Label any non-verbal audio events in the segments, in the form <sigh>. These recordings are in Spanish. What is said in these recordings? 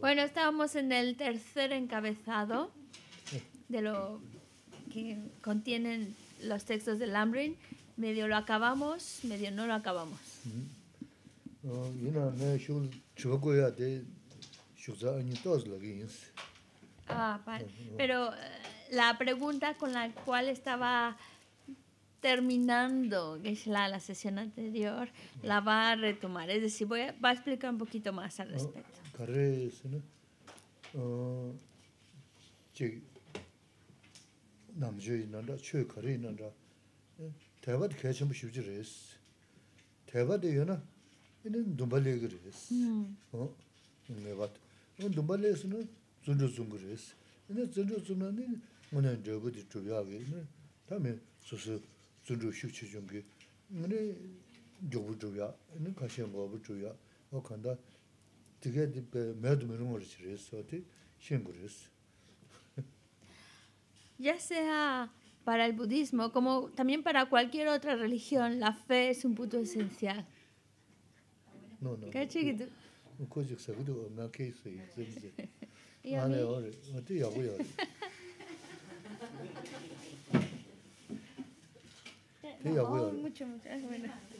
Bueno, estábamos en el tercer encabezado de lo que contienen los textos de Lambrin. Medio lo acabamos, medio no lo acabamos. Ah, Pero eh, la pregunta con la cual estaba terminando la, la sesión anterior, la va a retomar. Es decir, voy va a explicar un poquito más al ah, respecto. Ah, zuru shuk chi chungi, ngani gyobu zhuya, ngani kashiyan gobu zhuya, o kanda diga mayadu mirungo richiris, o di shinguris. Ya sea para el budismo, como también para cualquier otra religión, la fe es un punto esencial. No, no. ¿Qué chiquito? Kojik sabido, na kei sui, zemze. Ane ore, ati yagu yagu. Te ya bu ya. Mucho mucho.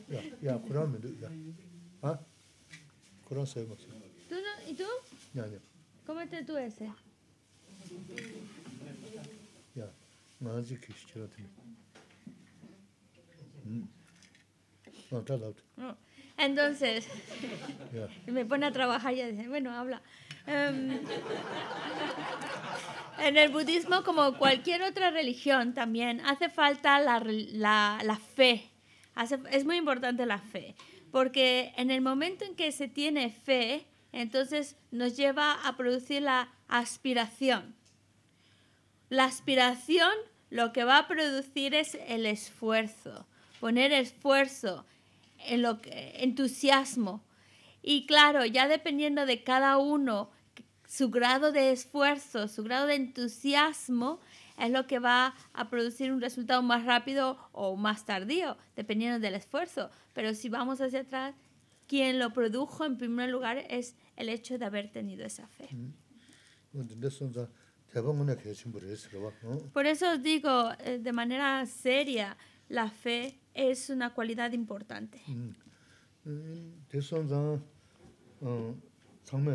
Ya ya kuran mı ya? Ha? Kuran sayı mı? Tu no, ¿y tú? Ya ya. ¿Cómo te tú ese? Ya. Mazi ki şu çıra tabii. Hmm. No, tal mm. out. No. Entonces, ya <laughs> me pone a trabajar y dice, bueno, habla. Um, en el budismo, como cualquier otra religión también, hace falta la, la, fe. es muy importante la fe, porque en el momento en que se tiene fe, entonces nos lleva a producir la aspiración. La aspiración lo que va a producir es el esfuerzo, poner esfuerzo, en lo entusiasmo. Y claro, ya dependiendo de cada uno, su grado de esfuerzo, su grado de entusiasmo es lo que va a producir un resultado más rápido o más tardío, dependiendo del esfuerzo. Pero si vamos hacia atrás, quien lo produjo en primer lugar es el hecho de haber tenido esa fe. Mm. Por eso os digo eh, de manera seria, la fe es una cualidad importante. Mm. Eh, ah,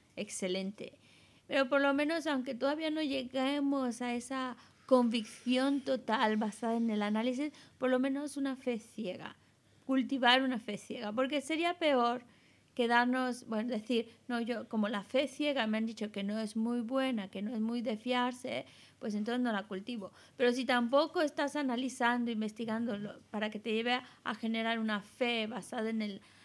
excelente. Pero por lo menos, aunque todavía no lleguemos a esa convicción total basada en el análisis, por lo menos una fe ciega, cultivar una fe ciega, porque sería peor quedarnos, bueno, decir, no, yo como la fe ciega me han dicho que no es muy buena, que no es muy de fiarse, pues entonces no la cultivo. Pero si tampoco estás analizando, investigando para que te lleve a generar una fe basada en el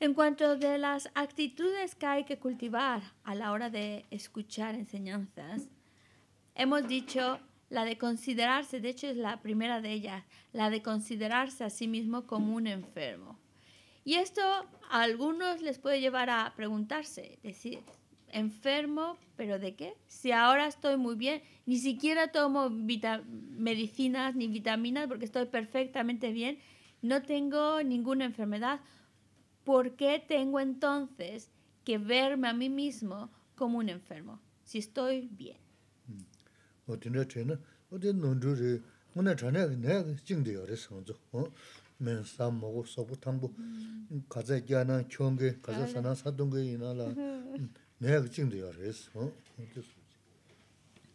En cuanto de las actitudes que hay que cultivar a la hora de escuchar enseñanzas, hemos dicho la de considerarse, de hecho es la primera de ellas, la de considerarse a sí mismo como un enfermo. Y esto a algunos les puede llevar a preguntarse, decir, enfermo, pero ¿de qué? Si ahora estoy muy bien, ni siquiera tomo medicinas ni vitaminas porque estoy perfectamente bien, no tengo ninguna enfermedad ¿por qué tengo entonces que verme a mí mismo como un enfermo si estoy bien? <laughs>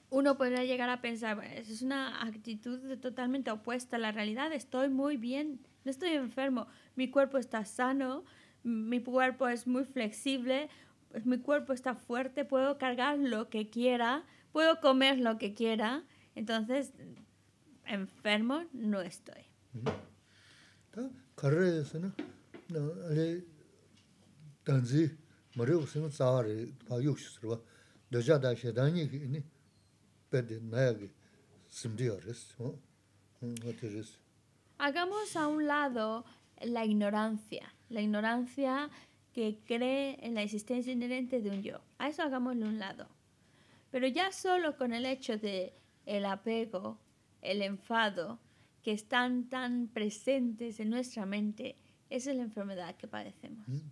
Uno podría llegar a pensar, es una actitud totalmente opuesta a la realidad, estoy muy bien, no estoy enfermo, mi cuerpo está sano, mi cuerpo es muy flexible, pues, mi cuerpo está fuerte, puedo cargar lo que quiera, puedo comer lo que quiera, entonces enfermo no estoy. Hagamos a un lado la ignorancia la ignorancia que cree en la existencia inherente de un yo. A eso hagámosle un lado. Pero ya solo con el hecho de el apego, el enfado, que están tan presentes en nuestra mente, esa es la enfermedad que padecemos. ¿Mm?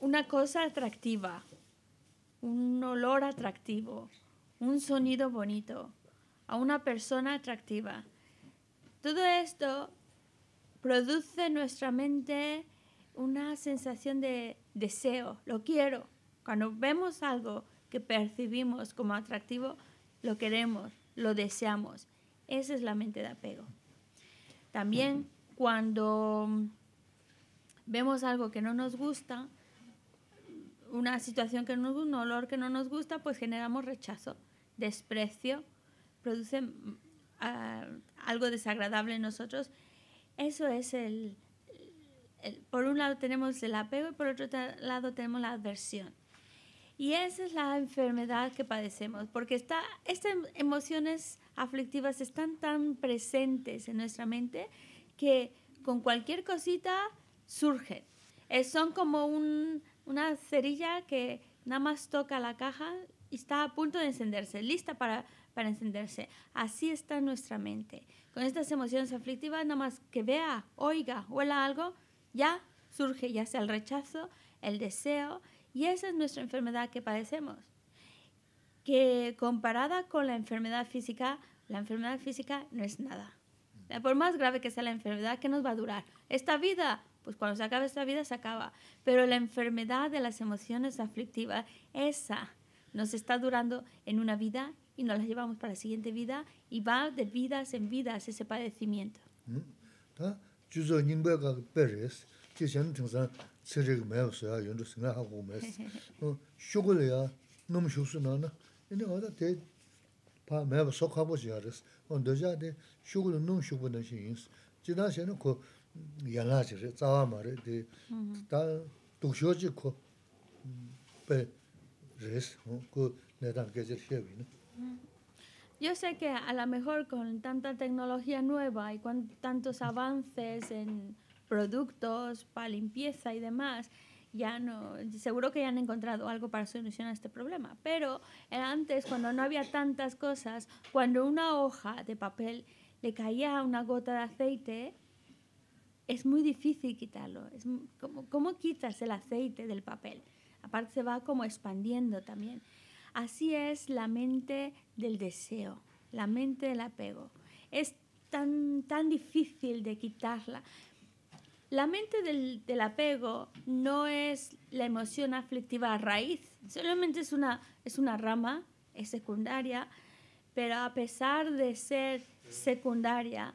una cosa atractiva, un olor atractivo, un sonido bonito, a una persona atractiva. Todo esto produce en nuestra mente una sensación de deseo, lo quiero. Cuando vemos algo que percibimos como atractivo, lo queremos, lo deseamos. Esa es la mente de apego. También cuando vemos algo que no nos gusta, una situación que no un olor que no nos gusta, pues generamos rechazo, desprecio, produce mm, algo desagradable en nosotros. Eso es el, Por un lado tenemos el apego y por otro lado tenemos la adversión. Y esa es la enfermedad que padecemos, porque está, estas em, emociones aflictivas están tan presentes en nuestra mente que con cualquier cosita surgen. son como un una cerilla que nada más toca la caja y está a punto de encenderse, lista para, encenderse. Así está nuestra mente. Con estas emociones aflictivas, nada más que vea, oiga, huela algo, ya surge ya sea el rechazo, el deseo, y esa es nuestra enfermedad que padecemos. Que comparada con la enfermedad física, la enfermedad física no es nada. Por más grave que sea la enfermedad, ¿qué nos va a durar? Esta vida pues cuando se acaba esta vida, se acaba. Pero la enfermedad de las emociones aflictivas, esa nos está durando en una vida y nos la llevamos para la siguiente vida y va de vidas en vidas ese padecimiento. Mm. <laughs> y Yo sé que a lo mejor con tanta tecnología nueva y con tantos avances en productos para limpieza y demás, ya no, seguro que ya han encontrado algo para solucionar este problema. Pero eh, antes, cuando no había tantas cosas, cuando una hoja de papel le caía una gota de aceite, es muy difícil quitarlo. Es, ¿cómo, quitas el aceite del papel? Aparte se va como expandiendo también. Así es la mente del deseo, la mente del apego. Es tan, tan difícil de quitarla. La mente del, apego no es la emoción aflictiva raíz, solamente es es una rama, es secundaria, pero a pesar de ser secundaria,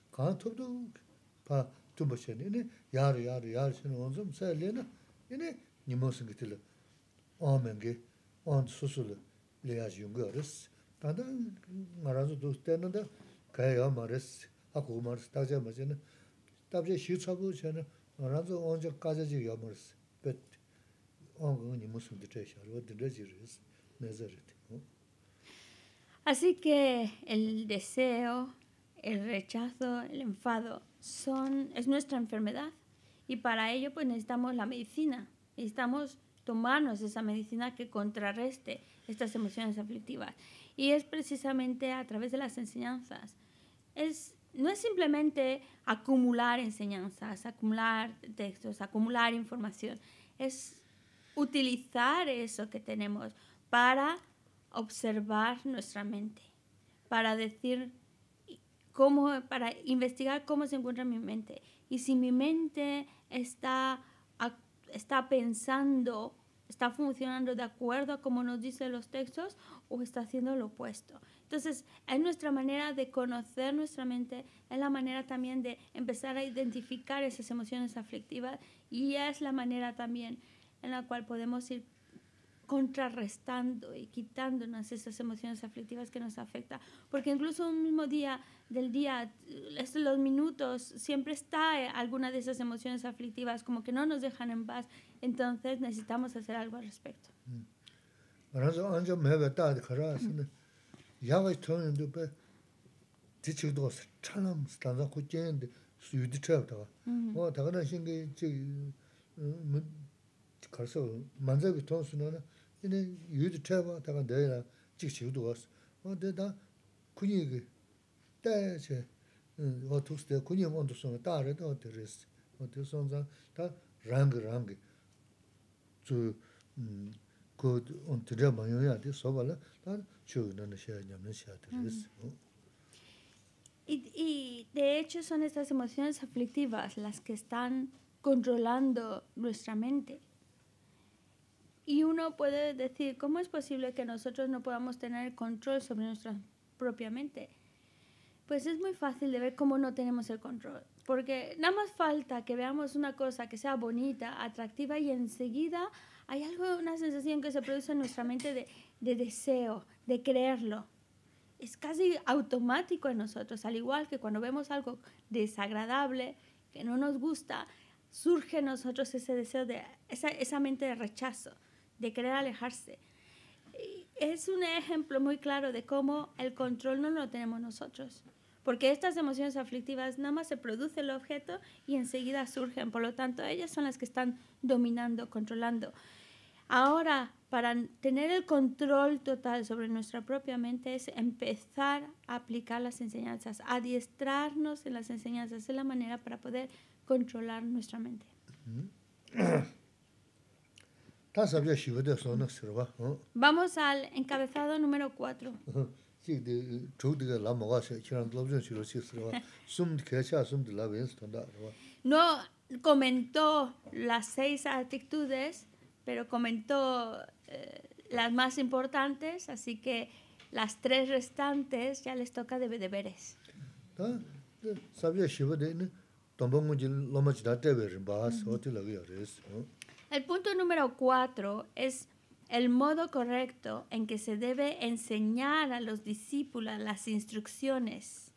kāna tūpdu pā tūpa shēni, inī yāru yāru yāru shēni ānsum sāi līna, inī nīmo sīngi tīla āmengi, ān sūsū lī līyāji yungu yāris. Tānda ngā rānsu tūs tēnā dā kāyā yā mā rīs, ā kū mā rīs, tāk chā el deseo el rechazo, el enfado, son, es nuestra enfermedad y para ello pues necesitamos la medicina, necesitamos tomarnos esa medicina que contrarreste estas emociones aflictivas y es precisamente a través de las enseñanzas. Es, no es simplemente acumular enseñanzas, acumular textos, acumular información, es utilizar eso que tenemos para observar nuestra mente, para decir para investigar cómo se encuentra mi mente. Y si mi mente está, está pensando, está funcionando de acuerdo a como nos dicen los textos o está haciendo lo opuesto. Entonces, es nuestra manera de conocer nuestra mente, es la manera también de empezar a identificar esas emociones aflictivas y es la manera también en la cual podemos ir contrarrestando y quitándonos esas emociones aflictivas que nos afectan. Porque incluso un mismo día del día, este, los minutos, siempre está eh, alguna de esas emociones aflictivas como que no nos dejan en paz. Entonces necesitamos hacer algo al respecto. Mm. Y, y de hecho son estas emociones aflictivas las que están controlando nuestra mente. Y uno puede decir, ¿cómo es posible que nosotros no podamos tener control sobre nuestra propia mente? Pues es muy fácil de ver cómo no tenemos el control, porque nada más falta que veamos una cosa que sea bonita, atractiva y enseguida hay algo, una sensación que se produce en nuestra mente de, deseo, de creerlo. Es casi automático en nosotros, al igual que cuando vemos algo desagradable, que no nos gusta, surge en nosotros ese deseo de esa mente de rechazo de querer alejarse. Es un ejemplo muy claro de cómo el control no lo tenemos nosotros, porque estas emociones aflictivas nada más se produce el objeto y enseguida surgen, por lo tanto ellas son las que están dominando, controlando. Ahora, para tener el control total sobre nuestra propia mente es empezar a aplicar las enseñanzas, adiestrarnos en las enseñanzas, de la manera para poder controlar nuestra mente. <coughs> Vamos al encabezado número 4. No comentó las seis actitudes, pero comentó eh, las más importantes, así que las tres restantes ya les toca de deberes. El punto número cuatro es el modo correcto en que se debe enseñar a los discípulos las instrucciones.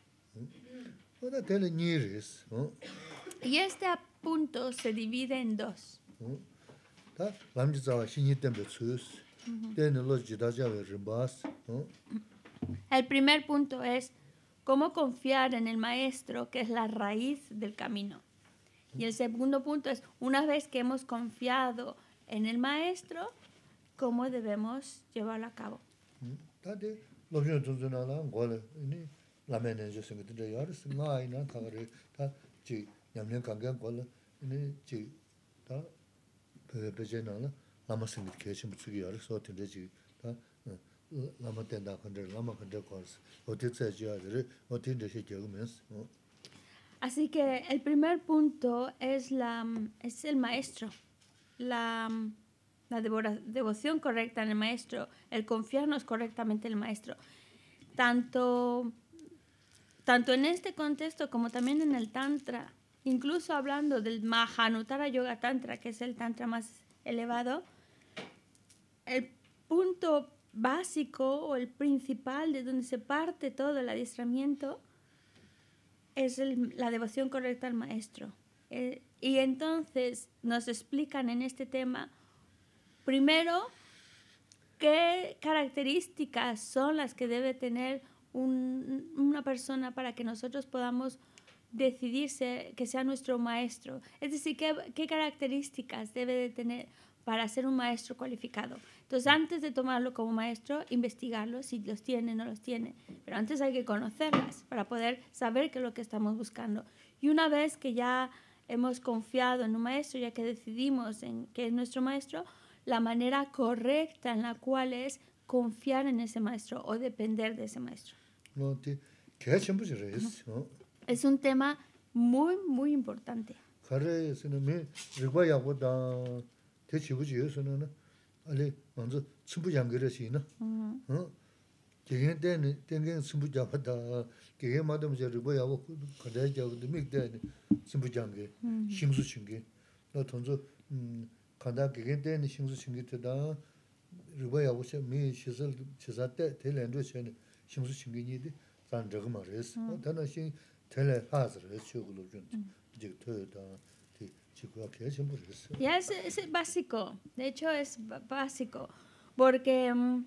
Y este punto se divide en dos. El primer punto es cómo confiar en el maestro, que es la raíz del camino. Y el segundo punto es, una vez que hemos confiado en el maestro, ¿cómo debemos llevarlo a cabo? Así que el primer punto es, es el maestro, la, devoción correcta en el maestro, el confiarnos correctamente en el maestro. Tanto, tanto en este contexto como también en el Tantra, incluso hablando del Mahanuttara Yoga Tantra, que es el Tantra más elevado, el punto básico o el principal de donde se parte todo el adiestramiento es la devoción correcta al maestro. Eh, y entonces nos explican en este tema, primero, qué características son las que debe tener una persona para que nosotros podamos decidirse que sea nuestro maestro. Es decir, qué, qué características debe de tener para ser un maestro cualificado. Entonces, antes de tomarlo como maestro, investigarlo si los tiene o no los tiene. Pero antes hay que conocerlas para poder saber qué es lo que estamos buscando. Y una vez que ya hemos confiado en un maestro, ya que decidimos en que es nuestro maestro, la manera correcta en la cual es confiar en ese maestro o depender de ese maestro. Es un tema muy, muy importante. 먼저 침부 연결을 수 있는 어 개개 때는 땡겐 침부 잡았다 개개 마도 이제 리버야 보고 가다야 잡을 때 미대 심수 중에 어 먼저 음 간다 개개 때는 심수 중에 때다 리버야 미 시설 제자대 텔렌드 전에 심수 중에 이제 반적 말했어 단어신 텔레 하즈를 쳐 그룹인 이제 더다 Ya es, básico, de hecho es básico, porque mm,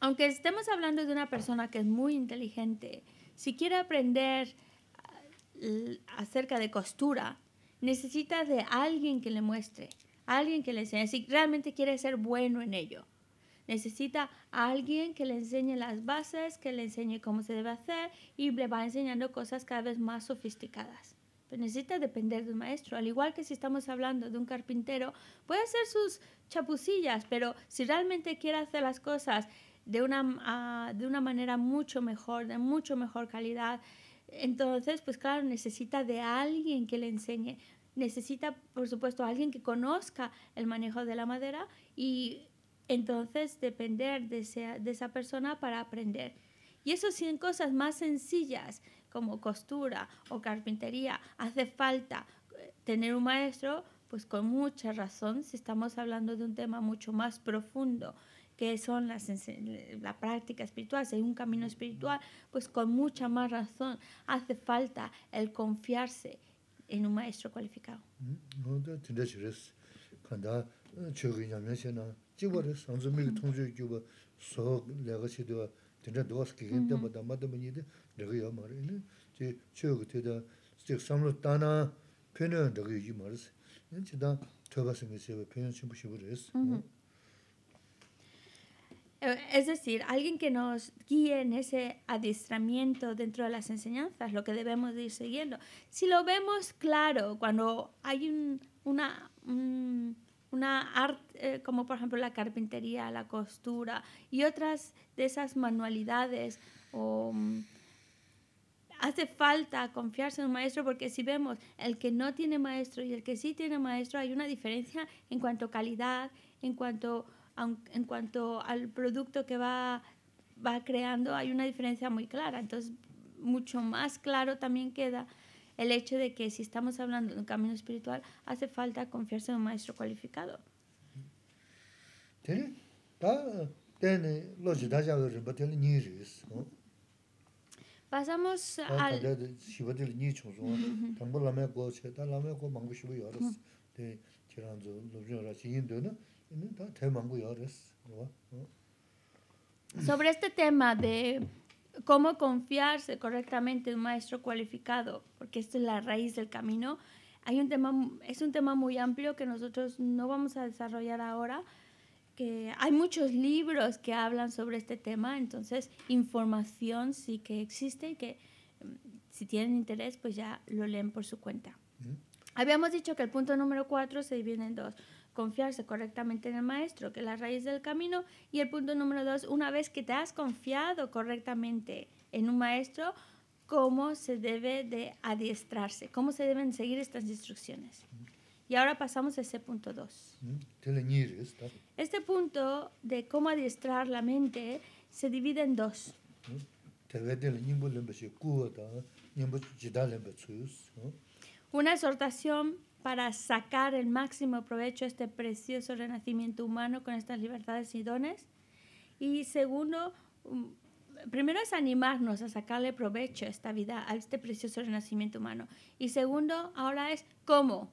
aunque estemos hablando de una persona que es muy inteligente, si quiere aprender ah, acerca de costura, necesita de alguien que le muestre, alguien que le enseñe, si realmente quiere ser bueno en ello. Necesita alguien que le enseñe las bases, que le enseñe cómo se debe hacer y le va enseñando cosas cada vez más sofisticadas. Pues, necesita depender de un maestro. Al igual que si estamos hablando de un carpintero, puede hacer sus chapucillas, pero si realmente quiere hacer las cosas de una, ah, de una manera mucho mejor, de mucho mejor calidad, entonces, pues claro, necesita de alguien que le enseñe. Necesita, por supuesto, alguien que conozca el manejo de la madera y entonces depender de, esa persona para aprender. Y eso sin cosas más sencillas, como costura o carpintería. Hace falta eh, tener un maestro, pues con mucha razón, si estamos hablando de un tema mucho más profundo que son las, la práctica espiritual, si hay un camino espiritual, pues con mucha más razón hace falta el confiarse en un maestro cualificado. Es decir, alguien que nos guíe en ese adiestramiento dentro de las enseñanzas, lo que debemos ir siguiendo. Si lo vemos claro, cuando hay una, una arte, eh, como por ejemplo la carpintería, la costura y otras de esas manualidades o... Mm, Hace falta confiarse en un maestro porque si vemos el que no tiene maestro y el que sí tiene maestro, hay una diferencia en cuanto a calidad, en cuanto, en cuanto al producto que va, va creando, hay una diferencia muy clara. Entonces, mucho más claro también queda el hecho de que si estamos hablando de un camino espiritual, hace falta confiarse en un maestro cualificado. ¿Sí? Pasamos al... <laughs> Sobre este tema de cómo confiarse correctamente en un maestro cualificado, porque esto es la raíz del camino, hay un tema, es un tema muy amplio que nosotros no vamos a desarrollar ahora, hay muchos libros que hablan sobre este tema, entonces información sí que existe y que em, si tienen interés pues ya lo leen por su cuenta. Habíamos dicho que el punto número cuatro se divide en dos, confiarse correctamente en el maestro, que es la raíz del camino, y el punto número dos, una vez que te has confiado correctamente en un maestro, cómo se debe de adiestrarse, cómo se deben seguir estas instrucciones. Y ahora pasamos a ese punto 2. Este punto de cómo adiestrar la mente se divide en dos. Una exhortación para sacar el máximo provecho a este precioso renacimiento humano con estas libertades y dones. Y segundo, mm, primero es animarnos a sacarle provecho a esta vida, a este precioso renacimiento humano. Y segundo, ahora es cómo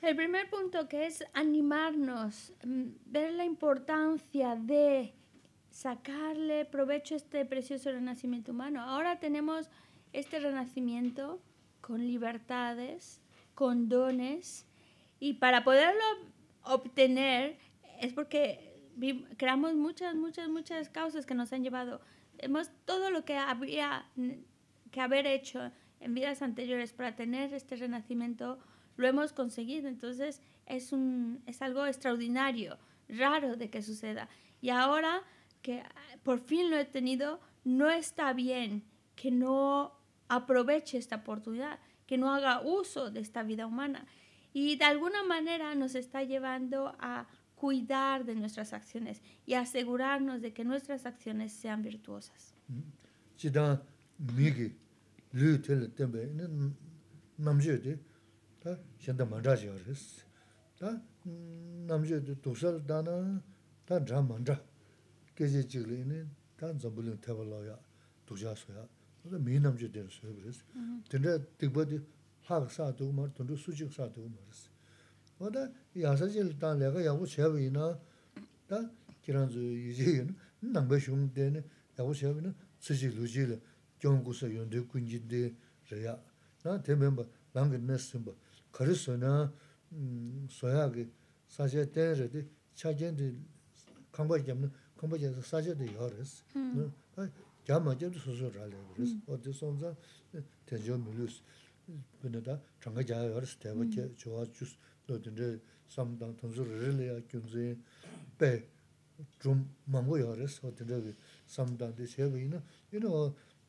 El primer punto que es animarnos, mm, ver la importancia de sacarle provecho a este precioso renacimiento humano. Ahora tenemos este renacimiento con libertades, con dones, y para poderlo obtener es porque creamos muchas, muchas, muchas causas que nos han llevado. Hemos, todo lo que había haber hecho en vidas anteriores para tener este renacimiento, lo hemos conseguido. Entonces es, un, es algo extraordinario, raro de que suceda. Y ahora que ah, por fin lo he tenido, no está bien que no aproveche esta oportunidad, que no haga uso de esta vida humana. Y de alguna manera nos está llevando a cuidar de nuestras acciones y asegurarnos de que nuestras acciones sean virtuosas. lū tēl tēmbē, 다 현대 tā, 다 mānzhā xiā rēs. Tā, nāmzhē tē, tūsā rā dānā, tā rā mānzhā, kēzhē chīk lē, tā dzambu lē, tēwa lā yā, tūsā sō yā, 다 mī nāmzhē tē rā sō yā rēs. Tēndrā tīkbā kiong kusa yondi, kunjiddi, raya, naa temenba, langi nesimba, kariso naa mm, soyaagi, sache tenri di, chagen di, kambay gemdi, kambay genzi sache di yoriz, hmm. naa, kama gemdi, suzu rali yoriz, hmm. odi sonza, eh, tenzio mulius, bine daa, changa jaya yoriz, teba ke, chua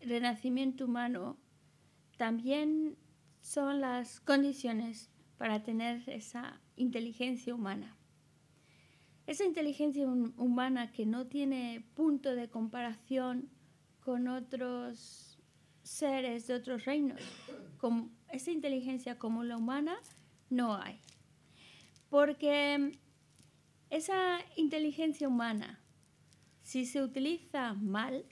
renacimiento humano también son las condiciones para tener esa inteligencia humana. Esa inteligencia humana que no tiene punto de comparación con otros seres de otros reinos. esa inteligencia como la humana no hay. Porque esa inteligencia humana, si se utiliza mal,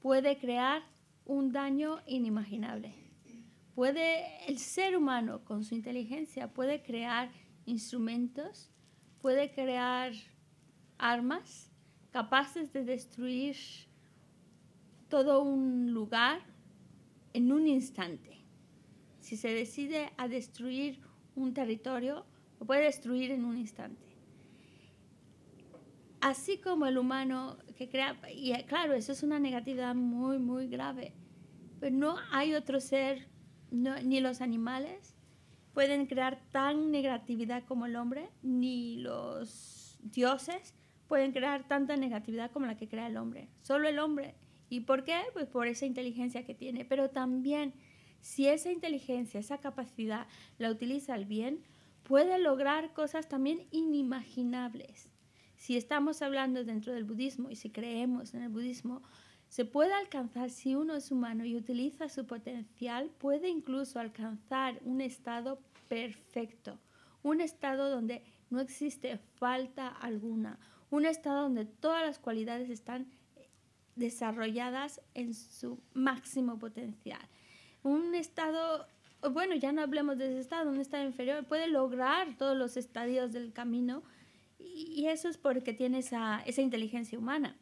puede crear un daño inimaginable. Puede el ser humano con su inteligencia puede crear instrumentos, puede crear armas capaces de destruir todo un lugar en un instante. Si se decide a destruir un territorio, lo puede destruir en un instante así como el humano que crea, y eh, claro, eso es una negatividad muy, muy grave, pero no hay otro ser, ni los animales pueden crear tan negatividad como el hombre, ni los dioses pueden crear tanta negatividad como la que crea el hombre, solo el hombre. ¿Y por qué? Pues por esa inteligencia que tiene, pero también si esa inteligencia, esa capacidad la utiliza al bien, puede lograr cosas también inimaginables si estamos hablando dentro del budismo y si creemos en el budismo, se puede alcanzar si uno es humano y utiliza su potencial, puede incluso alcanzar un estado perfecto, un estado donde no existe falta alguna, un estado donde todas las cualidades están eh, desarrolladas en su máximo potencial. Un estado, bueno, ya no hablemos de ese estado, un estado inferior, puede lograr todos los estadios del camino y eso es porque tiene esa, inteligencia humana.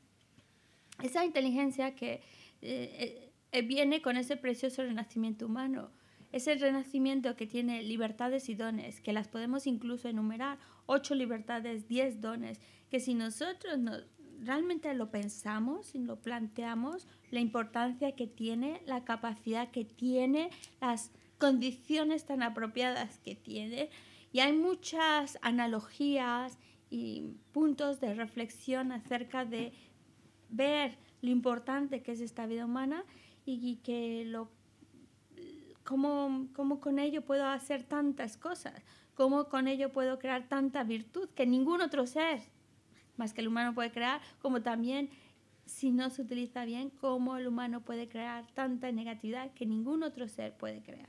Esa inteligencia que eh, eh, viene con ese precioso renacimiento humano. Ese renacimiento que tiene libertades y dones, que las podemos incluso enumerar, ocho libertades, diez dones, que si nosotros realmente lo pensamos, y lo planteamos, la importancia que tiene, la capacidad que tiene, las condiciones tan apropiadas que tiene, y hay muchas analogías y puntos de reflexión acerca de ver lo importante que es esta vida humana y, que lo cómo, cómo con ello puedo hacer tantas cosas, cómo con ello puedo crear tanta virtud que ningún otro ser más que el humano puede crear, como también si no se utiliza bien, cómo el humano puede crear tanta negatividad que ningún otro ser puede crear.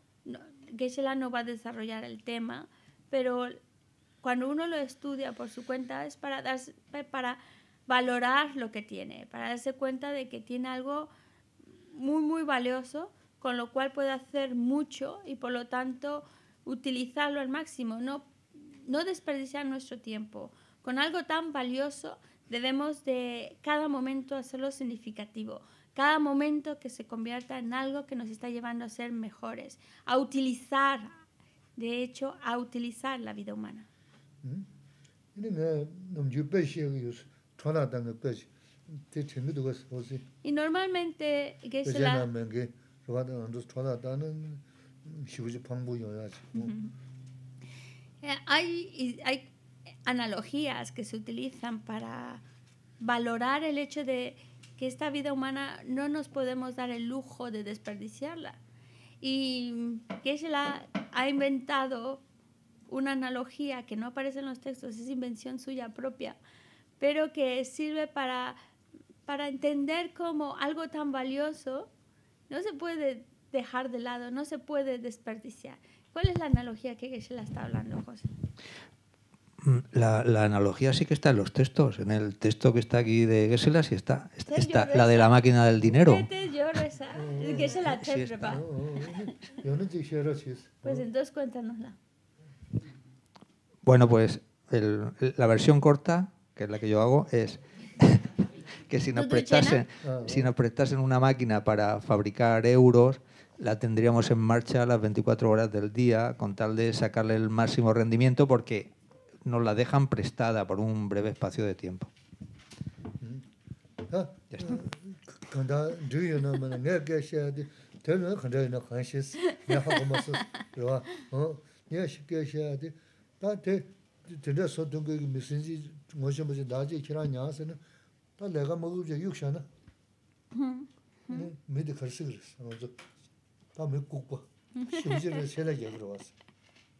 geshe no va a desarrollar el tema, pero cuando uno lo estudia por su cuenta es para, para valorar lo que tiene, para darse cuenta de que tiene algo muy, muy valioso, con lo cual puede hacer mucho y por lo tanto utilizarlo al máximo, no, no desperdiciar nuestro tiempo. Con algo tan valioso debemos de cada momento hacerlo significativo cada momento que se convierta en algo que nos está llevando a ser mejores, a utilizar, de hecho, a utilizar la vida humana. Y normalmente, la eh, hay analogías que se utilizan para valorar el hecho de que esta vida humana no nos podemos dar el lujo de desperdiciarla. Y Geshe-la ha inventado una analogía que no aparece en los textos, es invención suya propia, pero que sirve para, para entender cómo algo tan valioso no se puede dejar de lado, no se puede desperdiciar. ¿Cuál es la analogía que Geshe-la está hablando, José? Mm, la, la, analogía sí que está en los textos. En el texto que está aquí de Gessela sí está. Está, la de la máquina del dinero. Pues entonces cuéntanosla. Bueno, pues la versión corta, que es la que yo hago, es <laughs> que ah, si nos, prestasen, si nos una máquina para fabricar euros, la tendríamos en marcha las 24 horas del día con tal de sacarle el máximo rendimiento porque nos la dejan prestada por un breve espacio de tiempo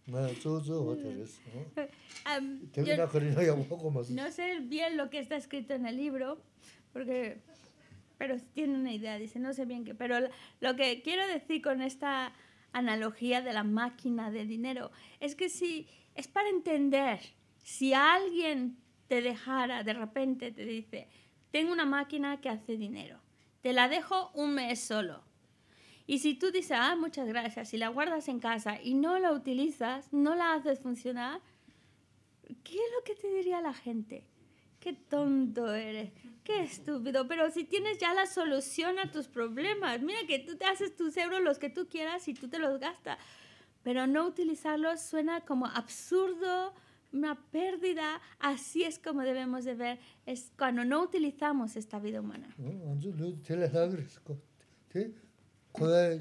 no sé bien lo que está escrito en el libro, porque, pero tiene una idea, dice, no sé bien qué, pero lo que quiero decir con esta analogía de la máquina de dinero es que si es para entender, si alguien te dejara, de repente te dice, tengo una máquina que hace dinero, te la dejo un mes solo y si tú dices, ah, muchas gracias, y la guardas en casa y no la utilizas, no la haces funcionar, ¿qué es lo que te diría la gente? Qué tonto eres, qué estúpido, pero si tienes ya la solución a tus problemas, mira que tú te haces tus euros los que tú quieras y tú te los gastas, pero no utilizarlos suena como absurdo, una pérdida, así es como debemos de ver, es cuando no utilizamos esta vida humana. 코에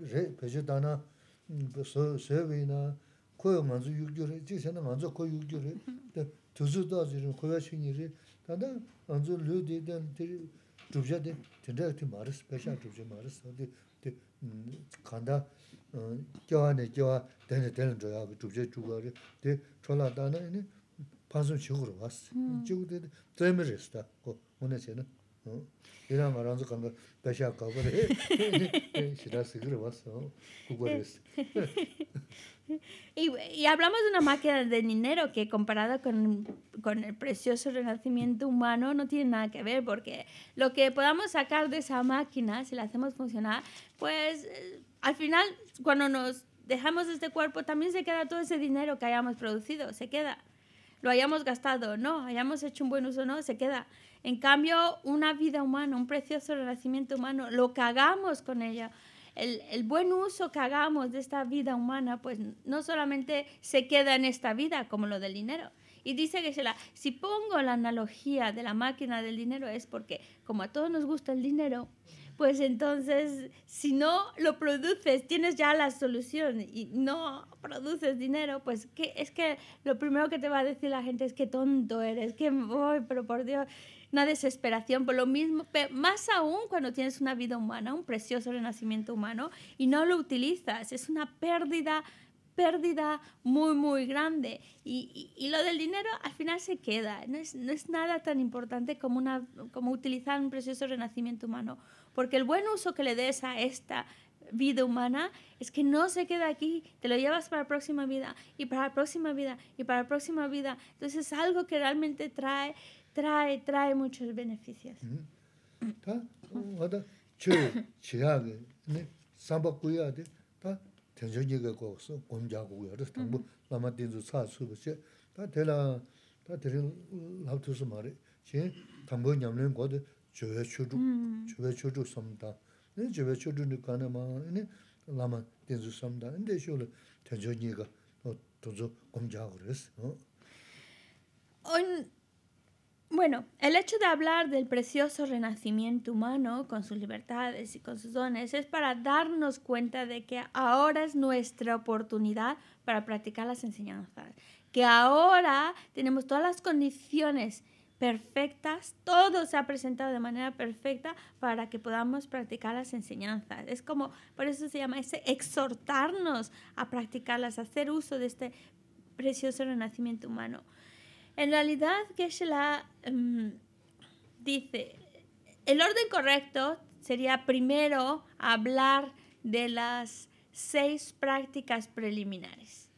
re peche dana mm, sewe na koya manzu yukyo re, chik sena manzu koya yukyo re, tuzu dazi re, koya shingi re, dana manzu lu di dan tiri dhubja di, tinda ti maris, pesha dhubja maris, di mm, kanda gyawa mm, ne gyawa dana dana dhaya di chola dana chigur hmm. ko, unay y, y <laughs> <laughs> <laughs> hablamos de una máquina de dinero que comparada con, con el precioso renacimiento humano no tiene nada que ver porque lo que podamos sacar de esa máquina si la hacemos funcionar pues eh, al final cuando nos dejamos este cuerpo también se queda todo ese dinero que hayamos producido se queda lo hayamos gastado no hayamos hecho un buen uso no se queda en cambio, una vida humana, un precioso renacimiento humano, lo que hagamos con ella, el, buen uso que hagamos de esta vida humana, pues no solamente se queda en esta vida, como lo del dinero. Y dice que se la, si pongo la analogía de la máquina del dinero es porque como a todos nos gusta el dinero, pues entonces si no lo produces, tienes ya la solución y no produces dinero, pues es que lo primero que te va a decir la gente es que tonto eres, que voy, pero por Dios una desesperación por lo mismo, más aún cuando tienes una vida humana, un precioso renacimiento humano y no lo utilizas, es una pérdida pérdida muy, muy grande. Y, lo del dinero al final se queda. No es, nada tan importante como, una, como utilizar un precioso renacimiento humano. Porque el buen uso que le des a esta vida humana es que no se queda aquí, te lo llevas para la próxima vida y para la próxima vida y para la próxima vida. Entonces es algo que realmente trae trae, trae muchos beneficios. Mm-hmm. Bueno, el hecho de hablar del precioso renacimiento humano con sus libertades y con sus dones es para darnos cuenta de que ahora es nuestra oportunidad para practicar las enseñanzas, que ahora tenemos todas las condiciones perfectas, todo se ha presentado de manera perfecta para que podamos practicar las enseñanzas. Es como, por eso se llama ese exhortarnos a practicarlas, a hacer uso de este precioso renacimiento humano. En realidad, Geshe-la em, dice, el orden correcto sería primero hablar de las seis prácticas preliminares.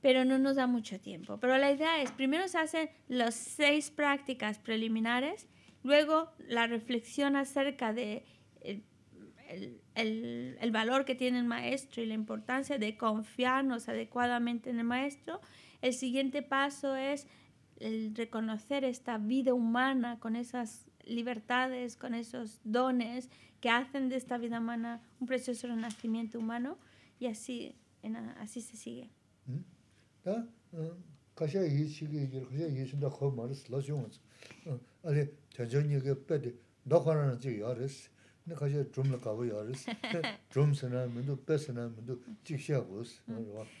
Pero no nos da mucho tiempo. Pero la idea es, primero se hacen las seis prácticas preliminares, luego la reflexión acerca de... Eh, el, el, el valor que tiene el maestro y la importancia de confiarnos adecuadamente en el maestro el siguiente paso es el reconocer esta vida humana con esas libertades, con esos dones que hacen de esta vida humana un precioso renacimiento humano y así, así se sigue. ¿Mm? <laughs>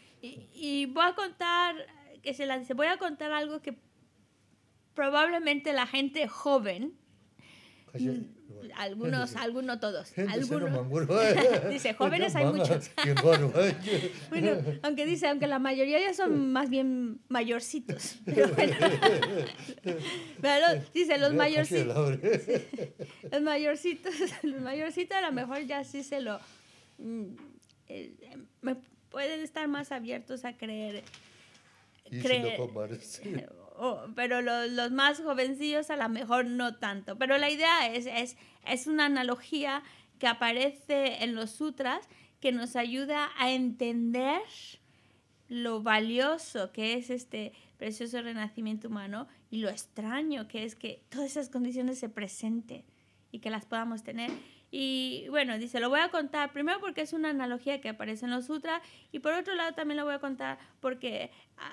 Y, voy a contar, que se la dice, voy a contar algo que probablemente la gente joven, mm, algunos, algunos todos. Algunos, <laughs> dice, <laughs> jóvenes hay muchos. <laughs> bueno, aunque dice, aunque la mayoría ya son más bien mayorcitos. Pero dice, los mayorcitos. Los mayorcitos, los mayorcitos a lo mejor ya sí se lo... Mm, pueden estar más abiertos a creer. creer <laughs> pero los, más jovencillos a lo mejor no tanto. Pero la idea es, es una analogía que aparece en los sutras que nos ayuda a entender lo valioso que es este precioso renacimiento humano y lo extraño que es que todas esas condiciones se presenten y que las podamos tener. Y bueno, dice, lo voy a contar primero porque es una analogía que aparece en los sutras y por otro lado también lo voy a contar porque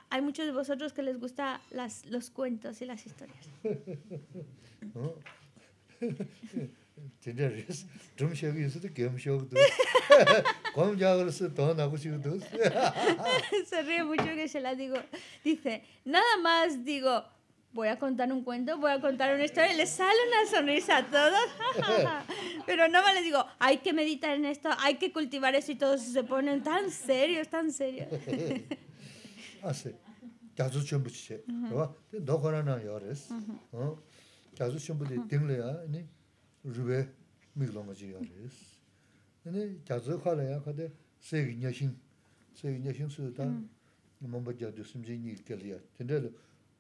hay muchos de vosotros que les gustan las, los cuentos y las historias. <laughs> <laughs> <laughs> Se ríe mucho que se la digo. Dice, nada más digo, voy a contar un cuento, voy a contar una historia, les sale una sonrisa a todos, <laughs> pero no me les digo, hay que meditar en esto, hay que cultivar eso y todos se ponen tan serios, tan serios. Así. 자주 ya 봐. 너거나나 요레스. 어. 자주 첨부디 땡래야. 아니 루베 se se, 아니 자주 칼래야 카데 세기녀신 세기녀신 수다. 뭔가 자주 que 일결이야. 근데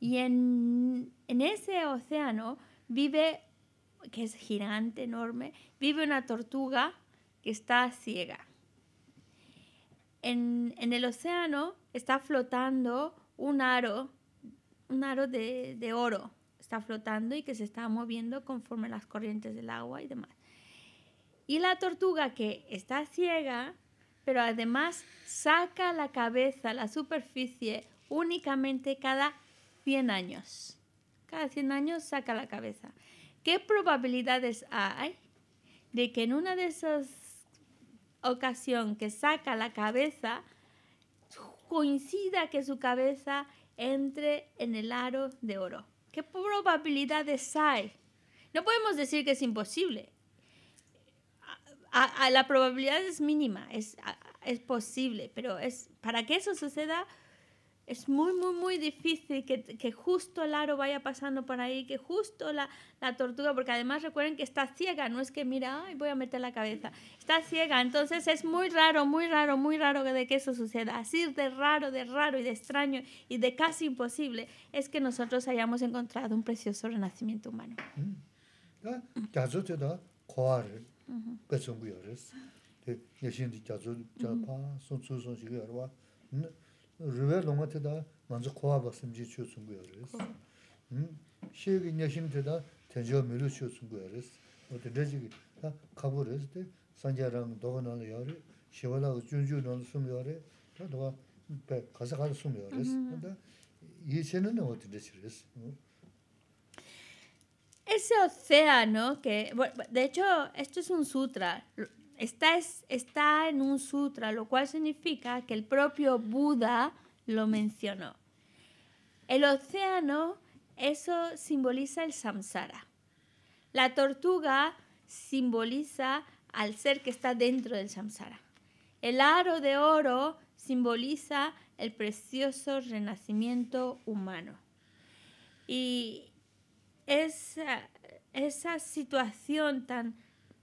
Y en, ese océano vive, que es gigante, enorme, vive una tortuga que está ciega. En, en el océano está flotando un aro, un aro de, de oro, está flotando y que se está moviendo conforme las corrientes del agua y demás. Y la tortuga que está ciega, pero además saca la cabeza, la superficie, únicamente cada 100 años. Cada 100 años saca la cabeza. ¿Qué probabilidades hay de que en una de esas ocasión que saca la cabeza coincida que su cabeza entre en el aro de oro? ¿Qué probabilidades hay? No podemos decir que es imposible. la probabilidad es mínima, es, es posible, pero es, para que eso suceda es muy, muy, muy difícil que, justo el aro vaya pasando por ahí, que justo la, tortuga, porque además recuerden que está ciega, no es que mira, y voy a meter la cabeza, está ciega, entonces es muy raro, muy raro, muy raro de que eso suceda. Así de raro, de raro y de extraño y de casi imposible es que nosotros hayamos encontrado un precioso renacimiento humano. rīwē lōngā tētā ngā tsā kōwā bā sīm jī chū tsūng guyā rīs. Shē kī nyā shīm tētā tēnchō mī rū chū tsūng guyā rīs. Wā tē rēchī kī tā kāpū rīs tē sāngyā rāng dōgā nā yā shē lā chūn nā yā kāsā yā yī chē nā nā tē Ese o fea, mm-hmm. hmm? no? De hecho, esto es un sutra. está, en un sutra, lo cual significa que el propio Buda lo mencionó. El océano, eso simboliza el samsara. La tortuga simboliza al ser que está dentro del samsara. El aro de oro simboliza el precioso renacimiento humano. Y esa situación tan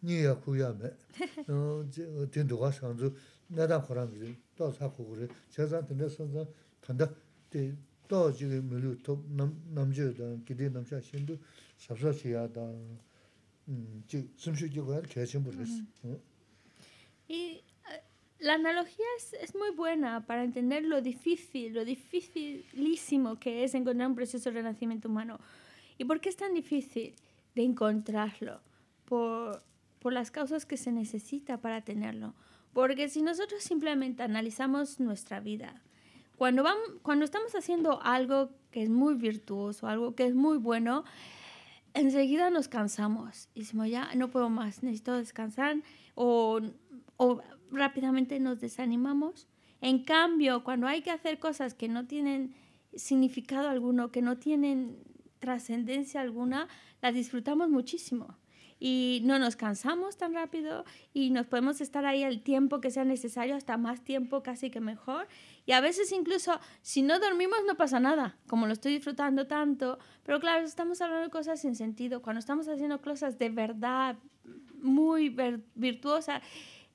Y eh, La analogía es, muy buena para entender lo difícil, lo dificilísimo que es encontrar un proceso de renacimiento humano. ¿Y por qué es tan difícil de encontrarlo? Por, por las causas que se necesita para tenerlo. Porque si nosotros simplemente analizamos nuestra vida, cuando, cuando estamos haciendo algo que es muy virtuoso, algo que es muy bueno, enseguida nos cansamos. Y decimos, ya no puedo más, necesito descansar o, o rápidamente nos desanimamos. En cambio, cuando hay que hacer cosas que no tienen significado alguno, que no tienen trascendencia alguna, las disfrutamos muchísimo y no nos cansamos tan rápido y nos podemos estar ahí el tiempo que sea necesario, hasta más tiempo casi que mejor. Y a veces incluso si no dormimos no pasa nada, como lo estoy disfrutando tanto, pero claro, estamos hablando de cosas sin sentido, cuando estamos haciendo cosas de verdad muy virtuosas.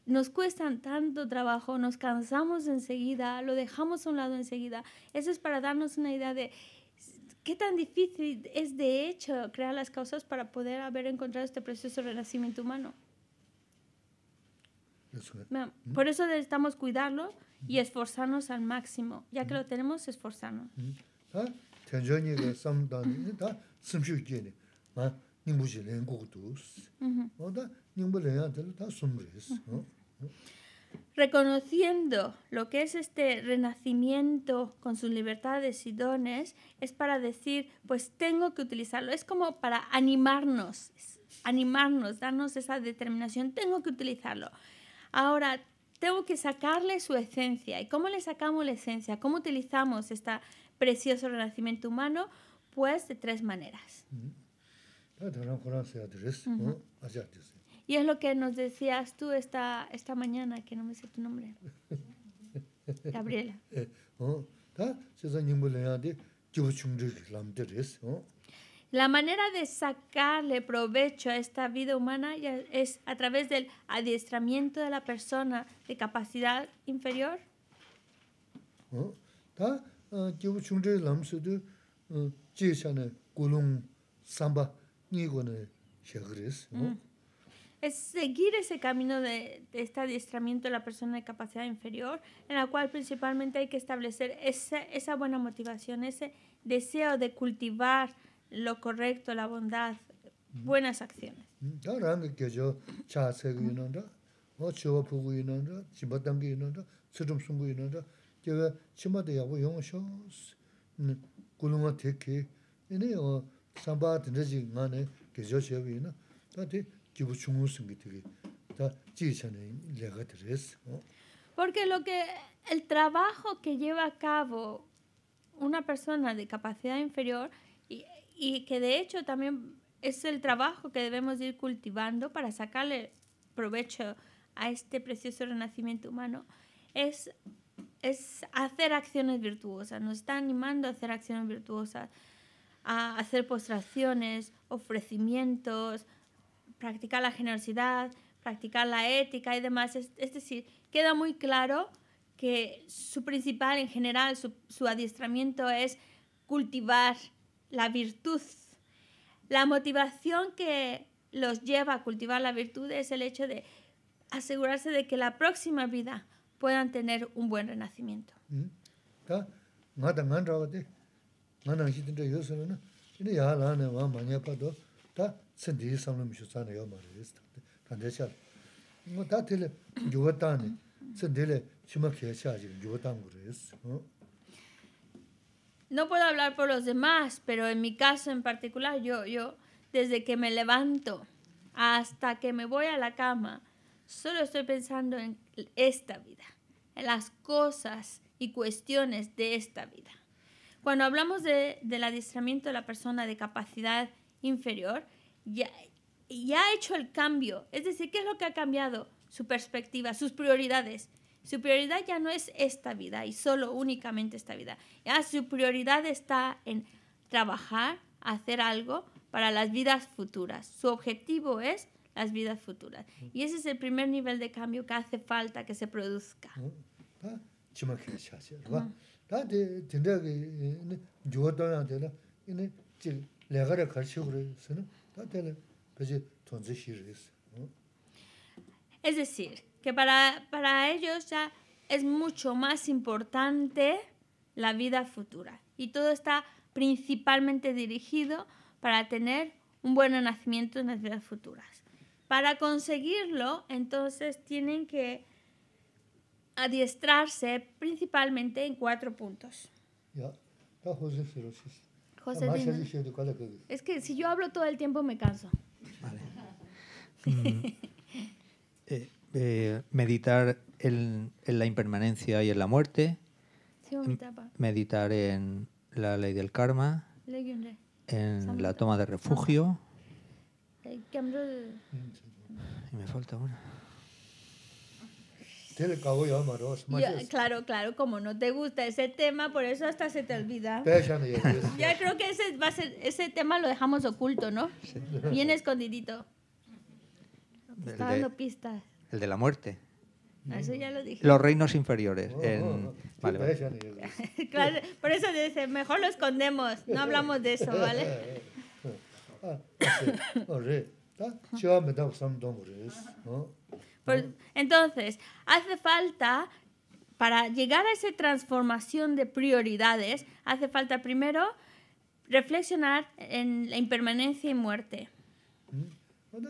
Nos cuestan tanto trabajo, nos cansamos enseguida, lo dejamos a un lado enseguida. Eso es para darnos una idea de ¿Qué tan difícil es de hecho crear las causas para poder haber encontrado este precioso renacimiento humano? Por eso necesitamos cuidarlo y esforzarnos al máximo. Ya que lo tenemos, esforzarnos. Reconociendo lo que es este renacimiento con sus libertades y dones, es para decir, pues tengo que utilizarlo. Es como para animarnos, animarnos, darnos esa determinación, tengo que utilizarlo. Ahora, tengo que sacarle su esencia. ¿Y cómo le sacamos la esencia? ¿Cómo utilizamos este precioso renacimiento humano? Pues de tres maneras. Y es lo que nos decías tú esta, esta mañana, que no me sé tu nombre. <laughs> Gabriela. La manera de sacarle provecho a esta vida humana es a través del adiestramiento de la persona de capacidad inferior. Mm es seguir ese camino de, este adiestramiento de la persona de capacidad inferior, en la cual principalmente hay que establecer esa, esa buena motivación, ese deseo de cultivar lo correcto, la bondad, buenas acciones. Mm, porque lo que el trabajo que lleva a cabo una persona de capacidad inferior y, y que de hecho también es el trabajo que debemos ir cultivando para sacarle provecho a este precioso renacimiento humano es, es hacer acciones virtuosas. Nos está animando a hacer acciones virtuosas, a hacer postraciones, ofrecimientos, practicar la generosidad, practicar la ética y demás. Es, decir, queda muy claro que su principal, en general, su, adiestramiento es cultivar la virtud. La motivación que los lleva a cultivar la virtud es el hecho de asegurarse de que la próxima vida puedan tener un buen renacimiento. Mm-hmm. No puedo hablar por los demás, pero en mi caso en particular, yo, yo, desde que me levanto hasta que me voy a la cama, solo estoy pensando en esta vida, en las cosas y cuestiones de esta vida. Cuando hablamos del adiestramiento de la persona de capacidad inferior, ya, ha hecho el cambio. Es decir, ¿qué es lo que ha cambiado? Su perspectiva, sus prioridades. Su prioridad ya no es esta vida y solo únicamente esta vida. Ya su prioridad está en trabajar, hacer algo para las vidas futuras. Su objetivo es las vidas futuras. Mm. Y ese es el primer nivel de cambio que hace falta que se produzca. Mm. Es decir, que para, ellos ya es mucho más importante la vida futura. Y todo está principalmente dirigido para tener un buen nacimiento en las vidas futuras. Para conseguirlo, entonces tienen que adiestrarse principalmente en cuatro puntos. Yeah. Es que si yo hablo todo el tiempo me canso. Mm. <laughs> Eh, eh, meditar en, la impermanencia y en la muerte. meditar en la ley del karma. En la toma de refugio. Mm, y me falta una claro, claro, como no te gusta ese tema, por eso hasta se te olvida. <laughs> <laughs> ya creo que ese, tema lo dejamos oculto, ¿no? Bien escondidito. Está dando pistas. El de la muerte. Ah, eso ya lo dije. Los reinos inferiores. por eso dice, mejor lo escondemos, no hablamos de eso, ¿vale? <laughs> Ah, pues, entonces, hace falta, para llegar a esa transformación de prioridades, hace falta primero reflexionar en la impermanencia y muerte. Mm.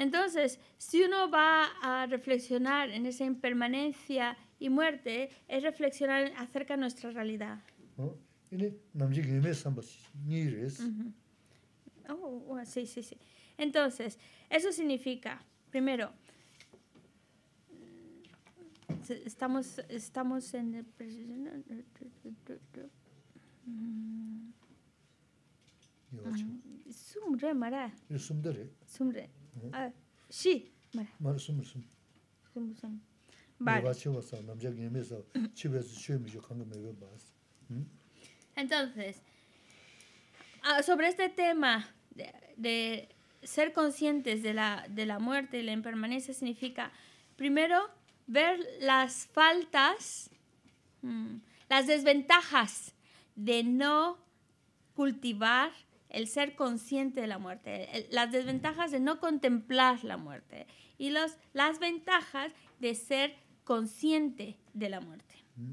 Entonces, si uno va a reflexionar en esa impermanencia y muerte, es reflexionar acerca de nuestra realidad. Oh, sí, sí, sí. Entonces, eso significa, primero, estamos, estamos en el... Sumre mara. Sumre. Sí. Mara sumre Entonces, ah, sobre este tema, de, ser conscientes de la, muerte y la impermanencia significa, primero, ver las faltas, mm, las desventajas de no cultivar el ser consciente de la muerte, las desventajas de no contemplar la muerte y los, las ventajas de ser consciente de la muerte. Mm.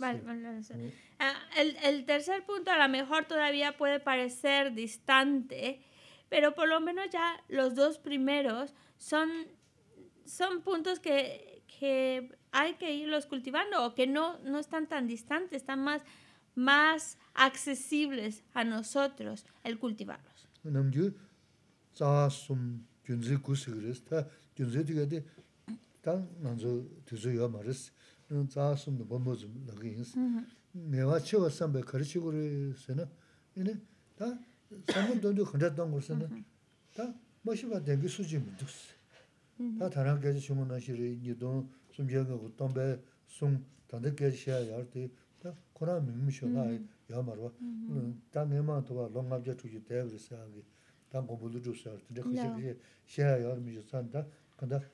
Ah, ah, el, el, tercer punto a lo mejor todavía puede parecer distante, pero por lo menos ya los dos primeros son, son puntos que, que hay que irlos cultivando o que no, no están tan distantes, están más, más accesibles a nosotros el cultivarlos. 다 nāngzō tūzō yō mā rīs, nāng tsa sōm dō bōmbō zō lā kī yīns. Nē wā chī wā sāmbē kari chī gō rī sē nā, yīne, dā sāmbē dōndō khantā dōng gō sē nā, dā mā shī bā dēngi sū jī mī dō sē. Dā thā rāng gāchī shūma nā shī rī, nī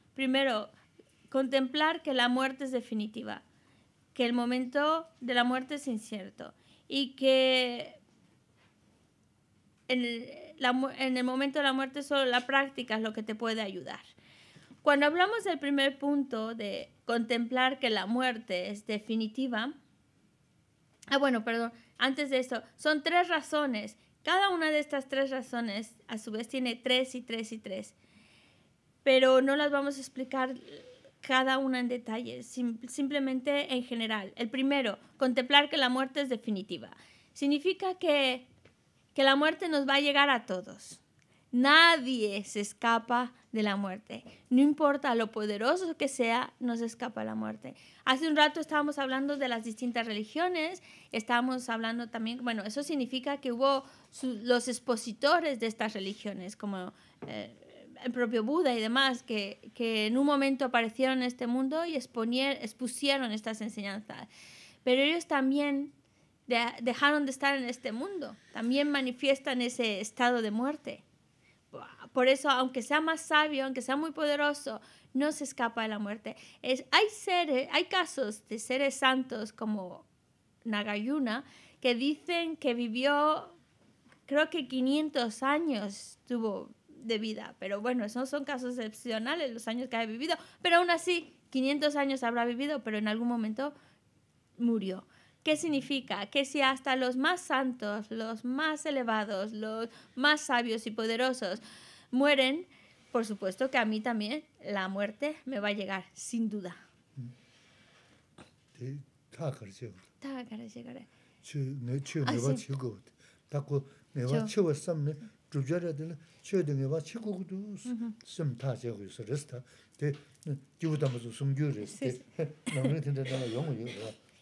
Primero, contemplar que la muerte es definitiva, que el momento de la muerte es incierto y que en el, momento de la muerte solo la práctica es lo que te puede ayudar. Cuando hablamos del primer punto de contemplar que la muerte es definitiva, ah bueno, perdón, antes de esto, son tres razones. Cada una de estas tres razones a su vez tiene tres y tres y tres pero no las vamos a explicar cada una en detalle, simplemente en general. El primero, contemplar que la muerte es definitiva. Significa que, que la muerte nos va a llegar a todos. Nadie se escapa de la muerte. No importa lo poderoso que sea, nos escapa la muerte. Hace un rato estábamos hablando de las distintas religiones, estábamos hablando también, bueno, eso significa que hubo los expositores de estas religiones, como eh, el propio Buda y demás, que, en un momento aparecieron en este mundo y expusieron estas enseñanzas. Pero ellos también dejaron de estar en este mundo, también manifiestan ese estado de muerte. Por eso, aunque sea más sabio, aunque sea muy poderoso, no se escapa de la muerte. Es, hay, seres, hay casos de seres santos como Nagayuna que dicen que vivió, creo que 500 años tuvo de vida. Pero bueno, esos son casos excepcionales, los años que ha vivido. Pero aún así, 500 años habrá vivido, pero en algún momento murió. ¿Qué significa? Que si hasta los más santos, los más elevados, los más sabios y poderosos mueren, por supuesto que a mí también la muerte me va a llegar, sin duda.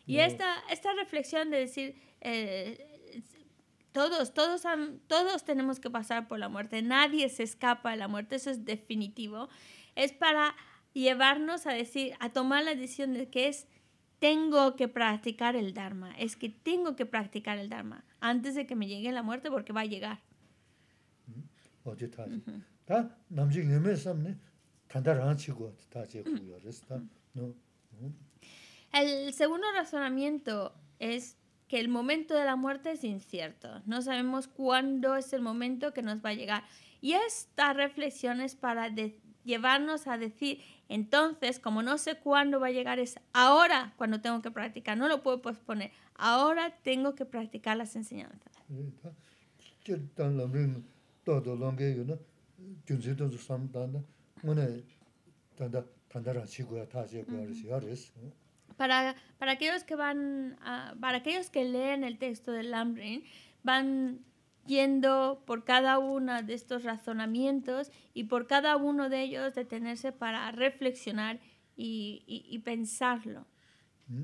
Y esta esta reflexión de decir eh, todos todos todos tenemos que pasar por la muerte. Nadie se escapa de la muerte, eso es definitivo. Es para llevarnos a decir a tomar la decisión de que es tengo que practicar el dharma, es que tengo que practicar el dharma antes de que me llegue la muerte porque va a llegar. El segundo razonamiento es que el momento de la muerte es incierto. No sabemos cuándo es el momento que nos va a llegar. Y estas reflexiones para llevarnos a decir, entonces, como no sé cuándo va a llegar, es ahora cuando tengo que practicar, no lo puedo posponer. Ahora tengo que practicar las enseñanzas. Para, aquellos que van para aquellos que leen el texto del Lambrin, van yendo por cada uno de estos razonamientos y por cada uno de ellos detenerse para reflexionar y, y, pensarlo. ¿Mm?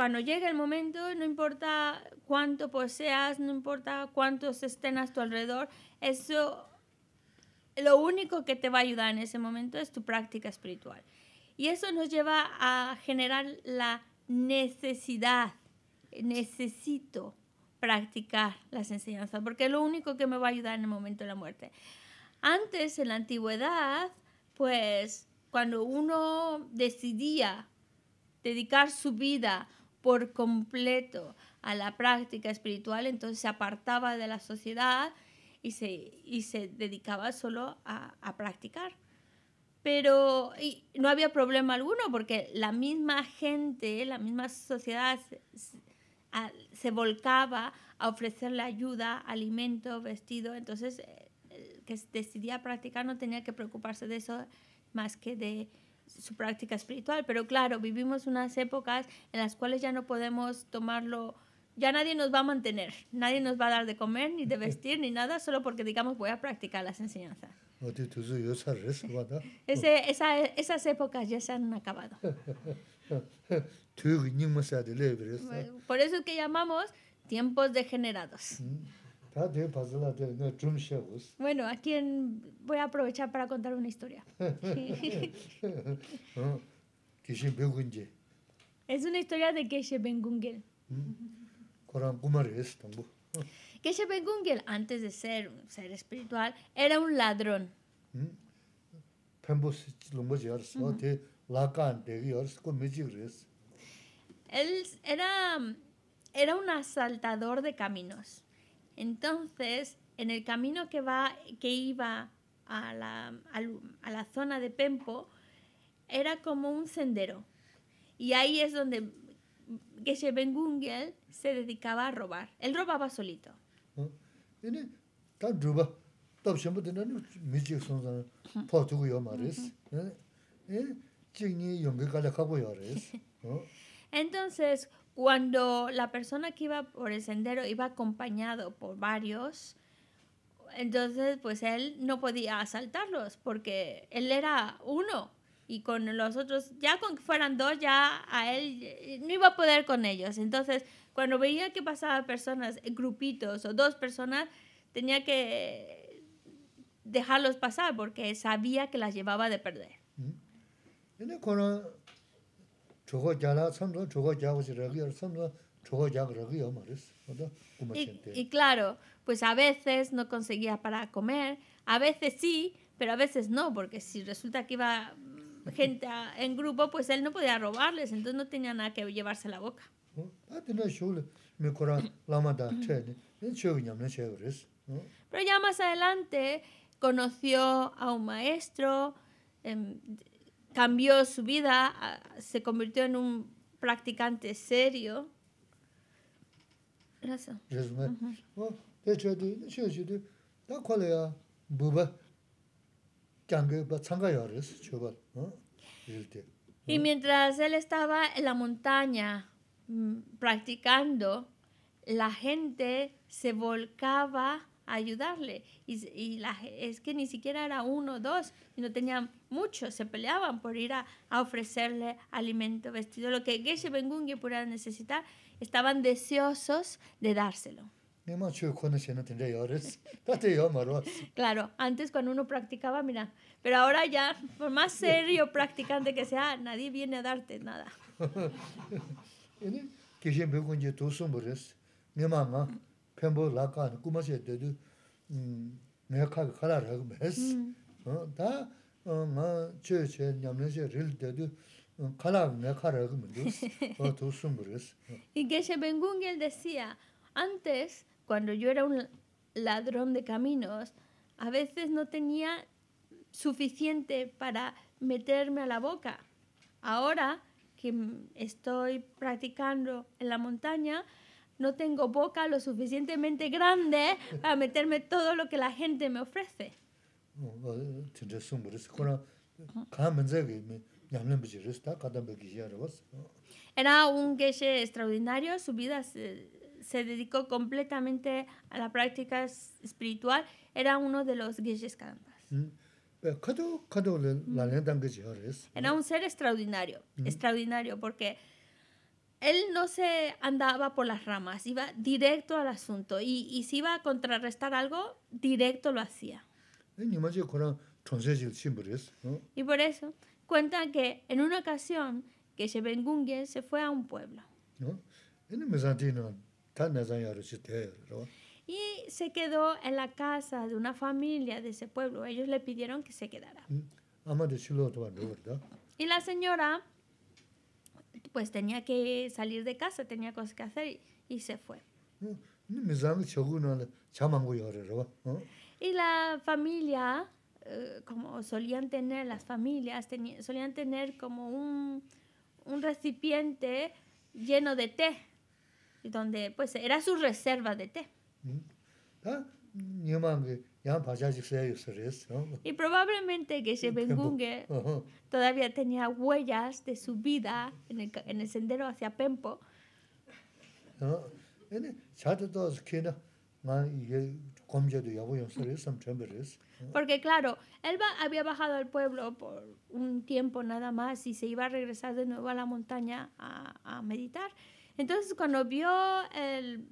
cuando llegue el momento, no importa cuánto poseas, no importa cuántos estén a tu alrededor, eso lo único que te va a ayudar en ese momento es tu práctica espiritual. Y eso nos lleva a generar la necesidad, necesito practicar las enseñanzas, porque es lo único que me va a ayudar en el momento de la muerte. Antes, en la antigüedad, pues cuando uno decidía dedicar su vida por completo a la práctica espiritual, entonces se apartaba de la sociedad y se, y se dedicaba solo a, a practicar. Pero y no había problema alguno porque la misma gente, la misma sociedad se, se volcaba a ofrecerle ayuda, alimento, vestido, entonces eh, el que decidía practicar no tenía que preocuparse de eso más que de su práctica espiritual. Pero claro, vivimos unas épocas en las cuales ya no podemos tomarlo, ya nadie nos va a mantener, nadie nos va a dar de comer, ni de vestir, ni nada, solo porque digamos voy a practicar las enseñanzas. <laughs> Ese, esa, esas épocas ya se han acabado. <laughs> Por eso es que llamamos tiempos degenerados. Bueno, aquí quien voy a aprovechar para contar una historia. <laughs> Ah, es una historia de Geshe Bengungel. Geshe mm. Bengungel, antes de ser un ser espiritual, era un ladrón. Mm. Él era, era un asaltador de caminos. Entonces, en el camino que, va, que iba a la, zona de Pempo, era como un sendero. Y ahí es donde Geshe Ben Gungel se dedicaba a robar. Él robaba solito. <laughs> Entonces, cuando la persona que iba por el sendero iba acompañado por varios, entonces pues él no podía asaltarlos porque él era uno y con los otros, ya con que fueran dos, ya a él eh, no iba a poder con ellos. Entonces cuando veía que pasaban personas, grupitos o dos personas, tenía que dejarlos pasar porque sabía que las llevaba de perder. Y, claro, pues a veces no conseguía para comer, a veces sí, pero a veces no, porque si resulta que iba <laughs> gente en grupo, pues él no podía robarles, entonces no tenía nada que llevarse a la boca. Pero ya más adelante conoció a un maestro, em, cambió su vida, se convirtió en un practicante serio. Y mientras él estaba en la montaña mm, practicando, la gente se volcaba ayudarle. Y, es que ni siquiera era uno o dos, no tenían muchos, se peleaban por ir a, ofrecerle alimento, vestido, lo que Geshe Bengungi pudiera necesitar, estaban deseosos de dárselo. <laughs> claro, antes cuando uno practicaba, mira, pero ahora ya, por más serio practicante que sea, nadie viene a darte nada. <laughs> mi mamá y que decía antes cuando yo era un ladrón de caminos a veces no tenía suficiente para meterme a la boca ahora que estoy practicando en la montaña no tengo boca lo suficientemente grande para meterme todo lo que la gente me ofrece. Era un geshe extraordinario, su vida se, dedicó completamente a la práctica espiritual, era uno de los geshes Era un ser extraordinario, extraordinario, porque él no se andaba por las ramas, iba directo al asunto y, si iba a contrarrestar algo, directo lo hacía. Y por eso cuentan que en una ocasión que Shebengunge se fue a un pueblo. Y se quedó en la casa de una familia de ese pueblo. Ellos le pidieron que se quedara. Mm, y la señora pues tenía que salir de casa, tenía cosas que hacer y, se fue. Mm, y la familia, eh, como solían tener las familias, solían tener como un, un recipiente lleno de té, donde pues era su reserva de té. Mm. ¿Ah? Pues y probablemente que <laughs> Shebengunge todavía tenía huellas de su vida en el, el sendero hacia Pempo. Porque claro, él había bajado al pueblo por un tiempo nada más y se iba a regresar de nuevo a la montaña a, meditar. Entonces cuando vio el,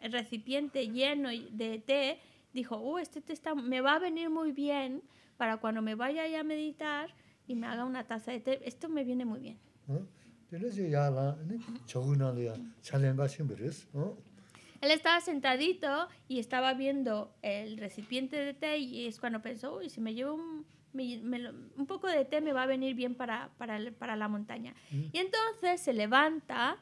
el recipiente lleno de té, dijo, oh, este té me va a venir muy bien para cuando me vaya a meditar y me haga una taza de té. Esto me viene muy bien. Él estaba sentadito y estaba viendo el recipiente de té y es cuando pensó, uy, si me llevo un, poco de té me va a venir bien para, para, la montaña. Mm. Y entonces se levanta,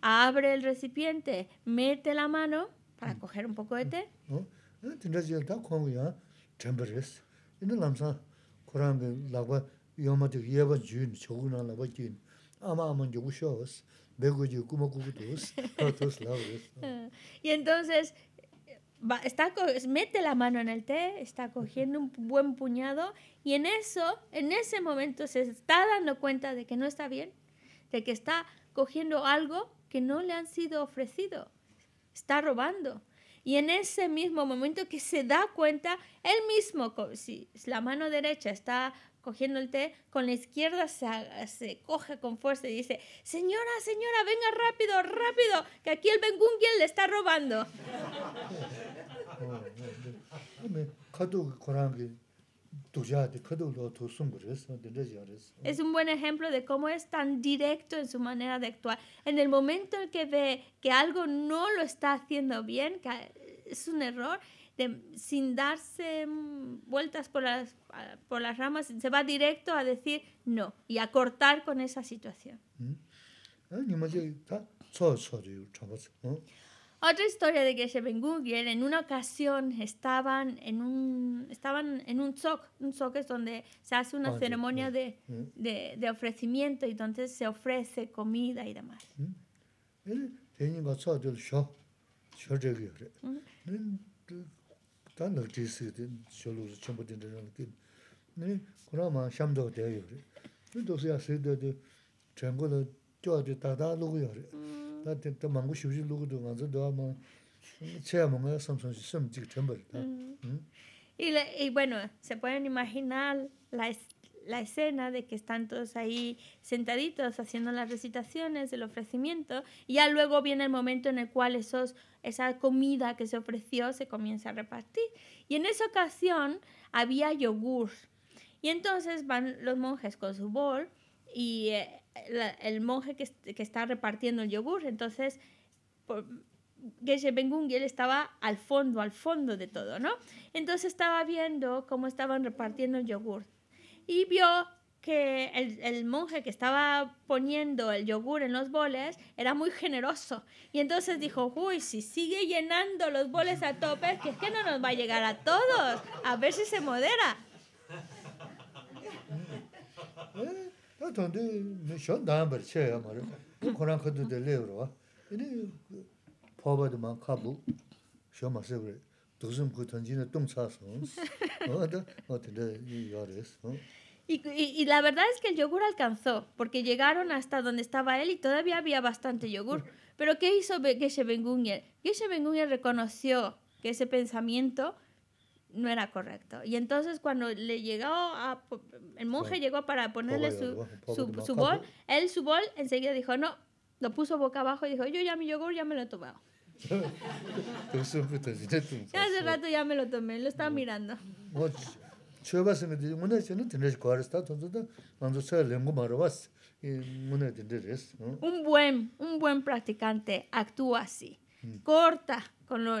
abre el recipiente, mete la mano para mm. coger un poco de té tindas yo con kongu ya chenpa res. Ina lamsa Kurāngi lakwa yomati yeba jun, chogu na lakwa jun, ama ama yogu shos, bego yo kuma kuku tos, tos lakwa Y entonces, va, está, mete la mano en el té, está cogiendo un buen puñado y en eso, en ese momento se está dando cuenta de que no está bien, de que está cogiendo algo que no le han sido ofrecido, está robando. Y en ese mismo momento que se da cuenta, él mismo, si la mano derecha está cogiendo el té, con la izquierda se, se coge con fuerza y dice, señora, señora, venga rápido, rápido, que aquí el Bengungiel le está robando. Es un buen ejemplo de cómo es tan directo en su manera de actuar. En el momento en que ve que algo no lo está haciendo bien, que es un error, sin darse mm, vueltas por las, por las ramas, se va directo a decir no y a cortar con esa situación. Otra historia de que Ben él, en una ocasión estaban en un, estaban en un tzok, un tzok es donde se hace una ceremonia de, de, ofrecimiento y entonces se ofrece comida y demás. Y, bueno, se pueden imaginar la, escena de que están todos ahí sentaditos haciendo las recitaciones, el ofrecimiento, y ya luego viene el momento en el cual esos, esa comida que se ofreció se comienza a repartir. Y en esa ocasión había yogur. Y entonces van los monjes con su bol y eh, el monje que, que, está repartiendo el yogur. Entonces, por, Geshe Bengungi, él estaba al fondo, al fondo de todo, ¿no? Entonces estaba viendo cómo estaban repartiendo el yogur y vio que el, el, monje que estaba poniendo el yogur en los boles era muy generoso. Y entonces dijo, uy, si sigue llenando los boles a tope, que es que no nos va a llegar a todos. A ver si se modera. <laughs> ¿Eh? tāndi shōn dāmbar chē yā mara, Kurāṋ khatū tē lē warwa, ini pāpa dā mā kāpū, shō mā sē warwa, dōsum kū tāñjī na tōng chā sōn, wā tēndē yā rēs. Y, y, y, la verdad es que el yogur alcanzó, porque llegaron hasta donde estaba él y todavía había bastante yogur. Pero ¿qué hizo que Bengunyer? Geshe Bengunyer reconoció que ese pensamiento no era correcto. Y entonces cuando le llegó a, el monje llegó para ponerle su, su, bol, él su bol enseguida dijo, no, lo puso boca abajo y dijo, yo ya mi yogur ya me lo he tomado. <laughs> ya hace rato ya me lo tomé, lo estaba mirando. Un buen, un buen practicante actúa así, mm. corta con lo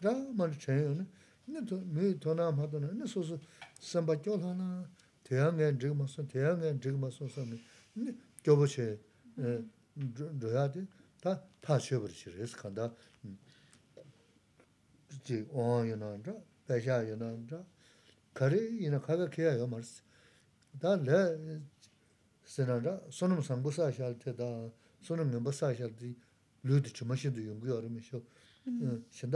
다 mā rī chāyā yuwa nā, nī tō, mī tō nā mā tō nā, nī sō sō sāmbā kio lā nā, tē yā ngā yā dhīg mā sō, tē yā ngā yā dhīg mā sō sā mī, nī kio bō chē, tā, tā rī jī nā nā kā mā rī tā lē sī nā sō sā tā, sō sā Este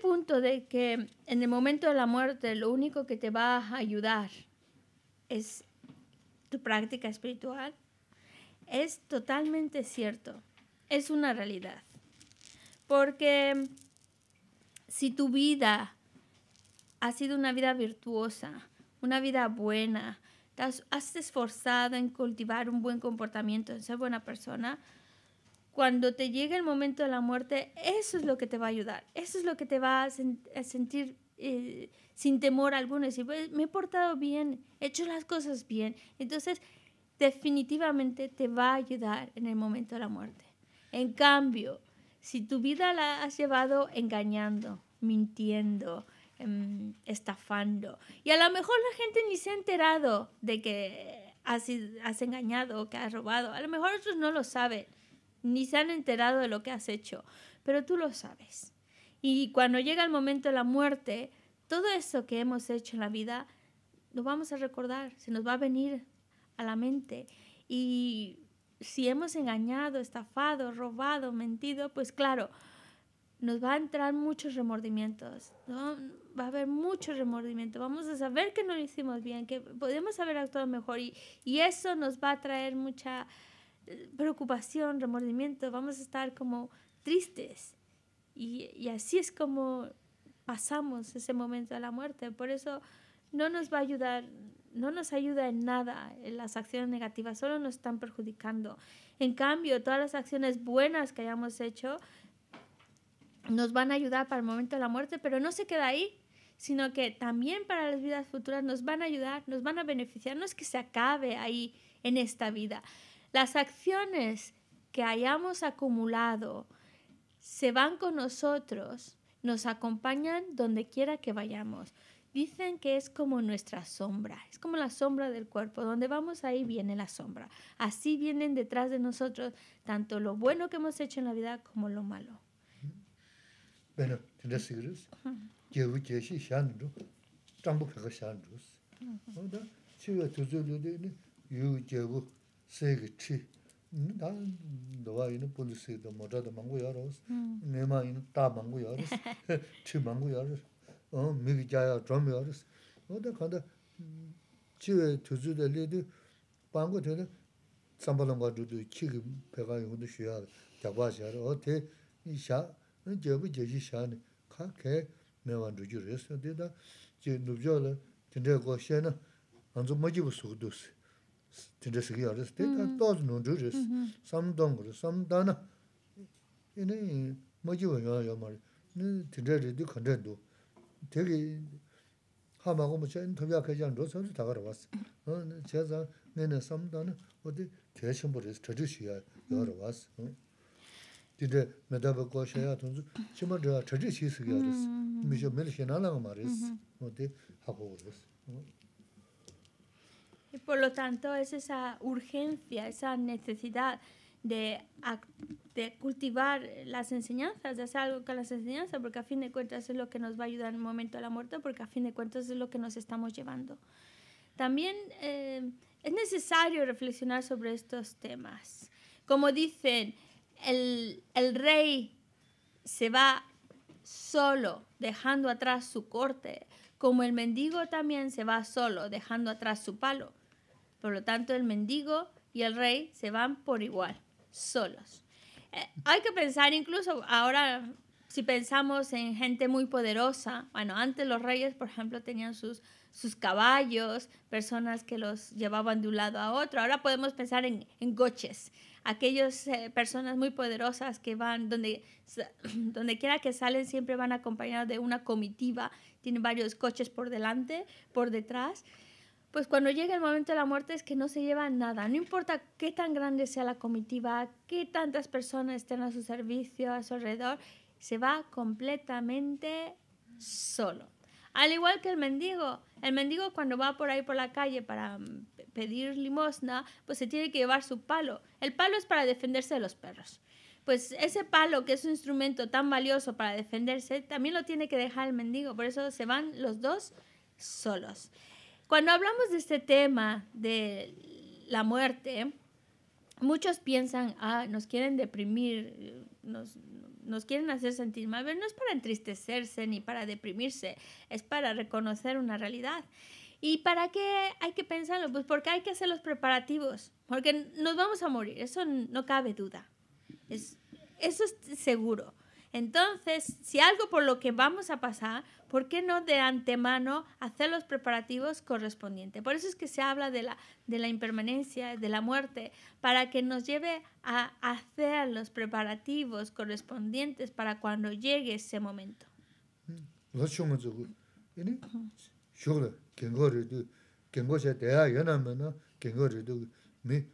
punto de que en el momento de la muerte lo único que te va a ayudar es práctica espiritual, es totalmente cierto, es una realidad. Porque si tu vida ha sido una vida virtuosa, una vida buena, has, esforzado en cultivar un buen comportamiento, en ser buena persona, cuando te llegue el momento de la muerte, eso es lo que te va a ayudar, eso es lo que te va a sentir eh, sin temor alguno, decir, pues, me he portado bien, he hecho las cosas bien. Entonces, definitivamente te va a ayudar en el momento de la muerte. En cambio, si tu vida la has llevado engañando, mintiendo, em, estafando, y a lo mejor la gente ni se ha enterado de que has, has engañado, que has robado, a lo mejor otros no lo saben, ni se han enterado de lo que has hecho, pero tú lo sabes. Y cuando llega el momento de la muerte, todo eso que hemos hecho en la vida, lo vamos a recordar, se nos va a venir a la mente. Y si hemos engañado, estafado, robado, mentido, pues claro, nos va a entrar muchos remordimientos, ¿no? va a haber muchos remordimientos. vamos a saber que no lo hicimos bien, que podemos haber actuado mejor y, y eso nos va a traer mucha eh, preocupación, remordimiento, vamos a estar como tristes. Y, así es como pasamos ese momento de la muerte. Por eso no nos va a ayudar, no nos ayuda en nada las acciones negativas, solo nos están perjudicando. En cambio, todas las acciones buenas que hayamos hecho nos van a ayudar para el momento de la muerte, pero no se queda ahí, sino que también para las vidas futuras nos van a ayudar, nos van a beneficiar, no es que se acabe ahí en esta vida. Las acciones que hayamos acumulado, se van con nosotros, nos acompañan donde quiera que vayamos. Dicen que es como nuestra sombra, es como la sombra del cuerpo, donde vamos ahí viene la sombra. Así vienen detrás de nosotros tanto lo bueno que hemos hecho en la vida como lo malo. Bueno, 다 너와 있는 폴리스도 모자도 망고 네마인 다 망고 열어스 <laughs> 치 망고 어 미기자야 좀 열어스 어데 간다 치에 두주들 리드 방고 되는 삼발은 가지고 치기 배가 용도 쉬야 잡아셔 어데 이샤 저부 저지 샤네 카케 내가 했어 되다 제 누저를 진짜 거 셔는 안좀 tinte siki yaris, tinte taas mm-hmm. nundu yaris, mm-hmm. samdang yaris, samdana. Ine majiwa yaa yaa maari, tinte yaris di khande ndu. Tegi hama kumu mm-hmm. cha, ino thabiyaa kachaya ndu, samdi thakara was. Che zaa, nene samdana, odi kaya shimbo yaris, tadi shi yaa yaa tunzu, yaris. Misho por lo tanto es esa urgencia, esa necesidad de, cultivar las enseñanzas, de hacer algo con las enseñanzas, porque a fin de cuentas es lo que nos va a ayudar en el momento de la muerte, porque a fin de cuentas es lo que nos estamos llevando. También eh, es necesario reflexionar sobre estos temas. Como dicen, el rey se va solo, dejando atrás su corte, como el mendigo también se va solo, dejando atrás su palo. Por lo tanto, el mendigo y el rey se van por igual, solos. Eh, hay que pensar incluso ahora, si pensamos en gente muy poderosa, bueno, antes los reyes, por ejemplo, tenían sus, sus caballos, personas que los llevaban de un lado a otro. Ahora podemos pensar en, coches, aquellas eh, personas muy poderosas que van donde <clears throat> donde quiera que salen siempre van acompañados de una comitiva, tienen varios coches por delante, por detrás pues cuando llega el momento de la muerte es que no se lleva nada. No importa qué tan grande sea la comitiva, qué tantas personas estén a su servicio, a su alrededor, se va completamente solo. Al igual que el mendigo. El mendigo cuando va por ahí por la calle para mm, pedir limosna, pues se tiene que llevar su palo. El palo es para defenderse de los perros. Pues ese palo, que es un instrumento tan valioso para defenderse, también lo tiene que dejar el mendigo. Por eso se van los dos solos. Cuando hablamos de este tema de la muerte, muchos piensan, ah, nos quieren deprimir, nos, quieren hacer sentir mal, pero no es para entristecerse ni para deprimirse, es para reconocer una realidad. ¿Y para qué hay que pensarlo? Pues porque hay que hacer los preparativos, porque nos vamos a morir, eso no cabe duda, es, eso es seguro. Entonces, si algo por lo que vamos a pasar, ¿por qué no de antemano hacer los preparativos correspondientes? Por eso es que se habla de la, de la impermanencia, de la muerte, para que nos lleve a hacer los preparativos correspondientes para cuando llegue ese momento.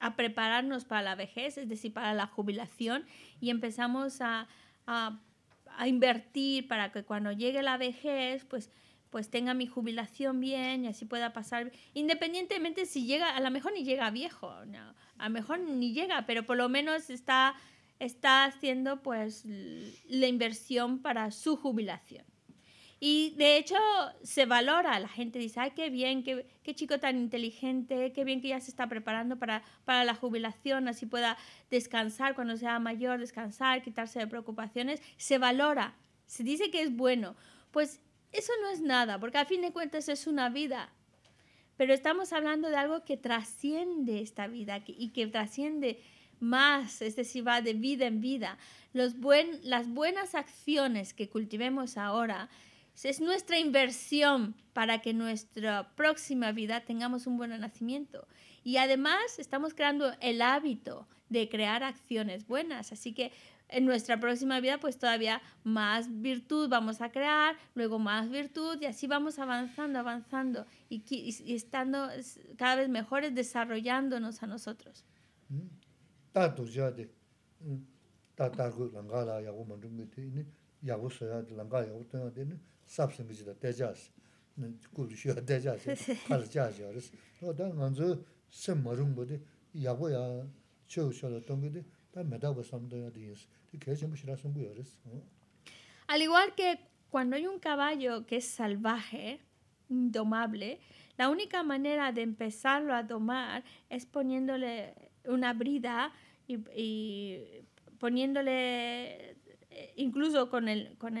a prepararnos para la vejez, es decir, para la jubilación, y empezamos a, invertir para que cuando llegue la vejez, pues pues tenga mi jubilación bien y así pueda pasar, independientemente si llega, a lo mejor ni llega viejo, no, a lo mejor ni llega, pero por lo menos está, está haciendo pues la inversión para su jubilación. Y de hecho se valora, la gente dice, ay, qué bien, qué, qué chico tan inteligente, qué bien que ya se está preparando para, para, la jubilación, así pueda descansar cuando sea mayor, descansar, quitarse de preocupaciones. Se valora, se dice que es bueno. Pues eso no es nada, porque a fin de cuentas es una vida. Pero estamos hablando de algo que trasciende esta vida y que trasciende más, es decir, va de vida en vida. Los buen, las buenas acciones que cultivemos ahora es nuestra inversión para que nuestra próxima vida tengamos un buen nacimiento. Y además estamos creando el hábito de crear acciones buenas. Así que en nuestra próxima vida pues todavía más virtud vamos a crear, luego más virtud y así vamos avanzando, avanzando y, estando cada vez mejores desarrollándonos a nosotros. Al igual que cuando hay un caballo que es salvaje, indomable, la única manera de empezarlo a domar es poniéndole una brida y poniéndole eh, incluso con el, con,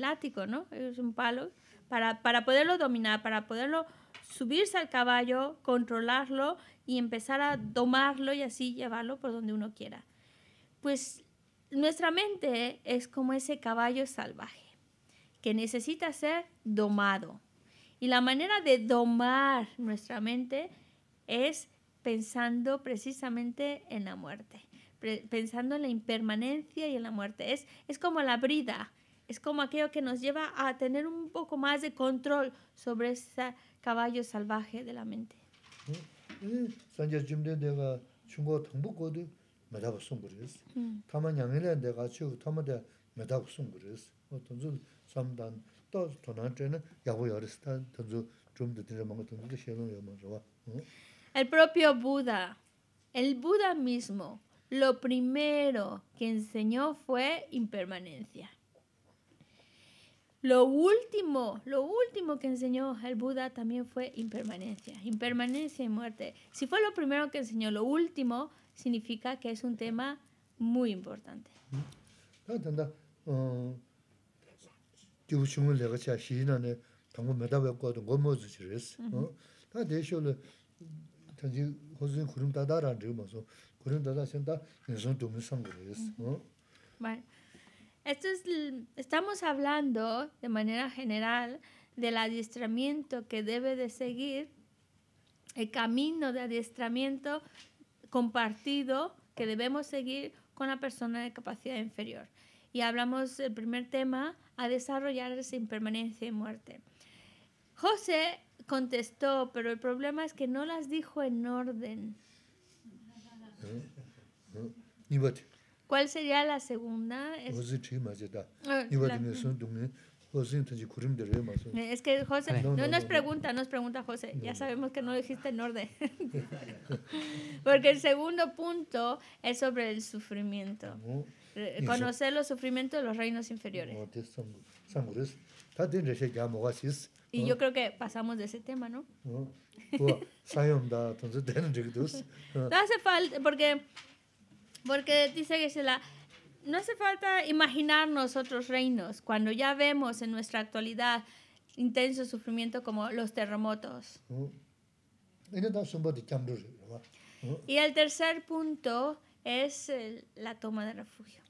látigo, ¿no? Es un palo, para, para poderlo dominar, para poderlo subirse al caballo, controlarlo y empezar a domarlo y así llevarlo por donde uno quiera. Pues nuestra mente es como ese caballo salvaje que necesita ser domado. Y la manera de domar nuestra mente es pensando precisamente en la muerte pensando en la impermanencia y en la muerte. Es, es como la brida, es como aquello que nos lleva a tener un poco más de control sobre ese caballo salvaje de la mente. El propio Buda, el Buda mismo, lo primero que enseñó fue impermanencia. Lo último, lo último que enseñó el Buda también fue impermanencia, impermanencia y muerte. Si fue lo primero que enseñó, lo último significa que es un tema muy importante. Esto estamos hablando de manera general del adiestramiento que debe de seguir, el camino de adiestramiento compartido que debemos seguir con la persona de capacidad inferior. Y hablamos del primer tema, a desarrollar sin permanencia y muerte. José contestó, pero el problema es que no las dijo en orden. ¿Cuál sería la segunda? Es, que José, no, nos pregunta, nos pregunta José, ya sabemos que no dijiste en orden. <laughs> Porque el segundo punto es sobre el sufrimiento. Conocer los sufrimientos de los reinos inferiores. Y yo creo que pasamos de ese tema, ¿no? no <laughs> hace falta, porque, porque dice que la no hace falta imaginarnos otros reinos cuando ya vemos en nuestra actualidad intenso sufrimiento como los terremotos. Y el tercer punto es la toma de refugio.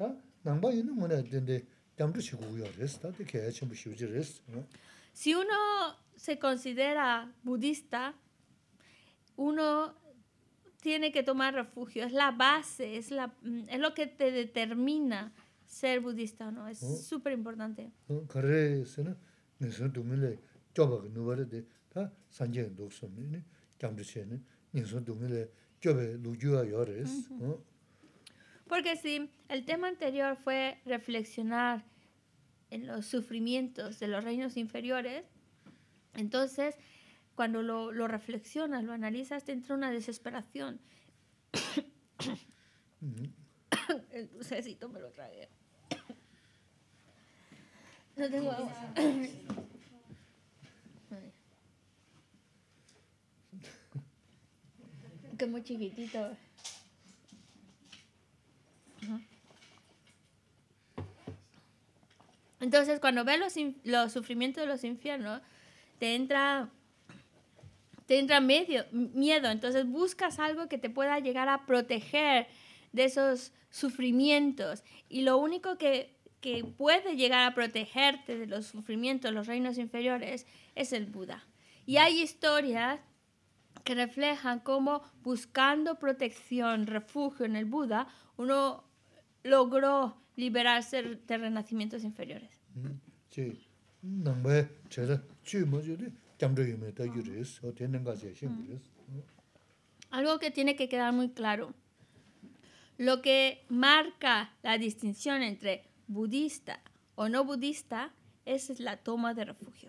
¿Ah? Si uno se considera budista, uno tiene que tomar refugio, es la base, es, la, mm, es lo que te determina ser budista, ¿no? Es mm. súper importante. Mm, porque si sí, el tema anterior fue reflexionar en los sufrimientos de los reinos inferiores, entonces cuando lo, reflexionas, lo analizas, te entra una desesperación. El dulcecito me lo tragué. No tengo agua. qué muy chiquitito. Entonces, cuando ves los, sufrimientos de los infiernos, te entra, te entra miedo. Entonces, buscas algo que te pueda llegar a proteger de esos sufrimientos. Y lo único que, que puede llegar a protegerte de los sufrimientos, de los reinos inferiores, es el Buda. Y hay historias que reflejan cómo buscando protección, refugio en el Buda, uno logró liberarse de renacimientos inferiores. Algo que tiene que quedar muy claro. Lo que marca la distinción entre budista o no budista es la toma de refugio.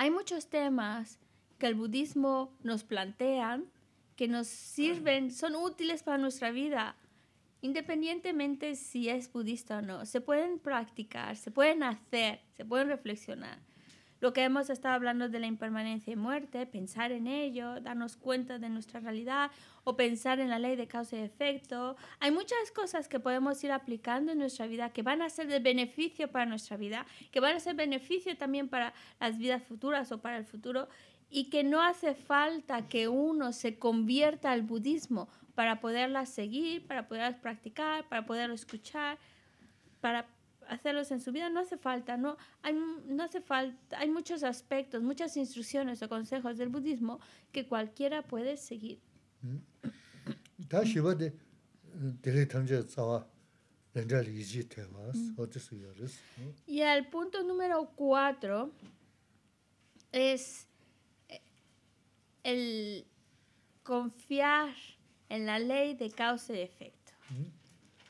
Hay muchos temas que el budismo nos plantean que nos sirven, son útiles para nuestra vida, independientemente si es budista o no. Se pueden practicar, se pueden hacer, se pueden reflexionar. Lo que hemos estado hablando de la impermanencia y muerte, pensar en ello, darnos cuenta de nuestra realidad o pensar en la ley de causa y efecto. Hay muchas cosas que podemos ir aplicando en nuestra vida que van a ser de beneficio para nuestra vida, que van a ser beneficio también para las vidas futuras o para el futuro y que no hace falta que uno se convierta al budismo para poderlas seguir, para poderlas practicar, para poder escuchar, para hacerlos en su vida no hace falta, no no hace falta, hay muchos aspectos, muchas instrucciones o consejos del budismo que cualquiera puede seguir. Mm. Y el punto número cuatro es eh, el confiar en la ley de causa y efecto. Mm.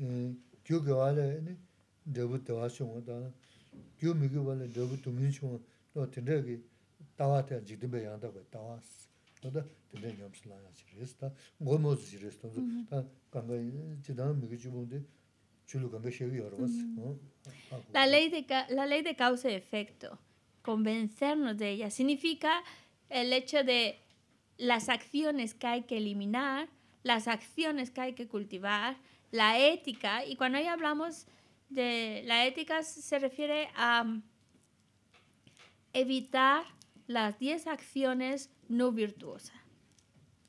la ley de causa y efecto, convencernos de ella, significa el hecho de las acciones que hay que eliminar, las acciones que hay que cultivar, la ética, y cuando hoy hablamos de la ética se refiere a evitar las 10 acciones no virtuosas.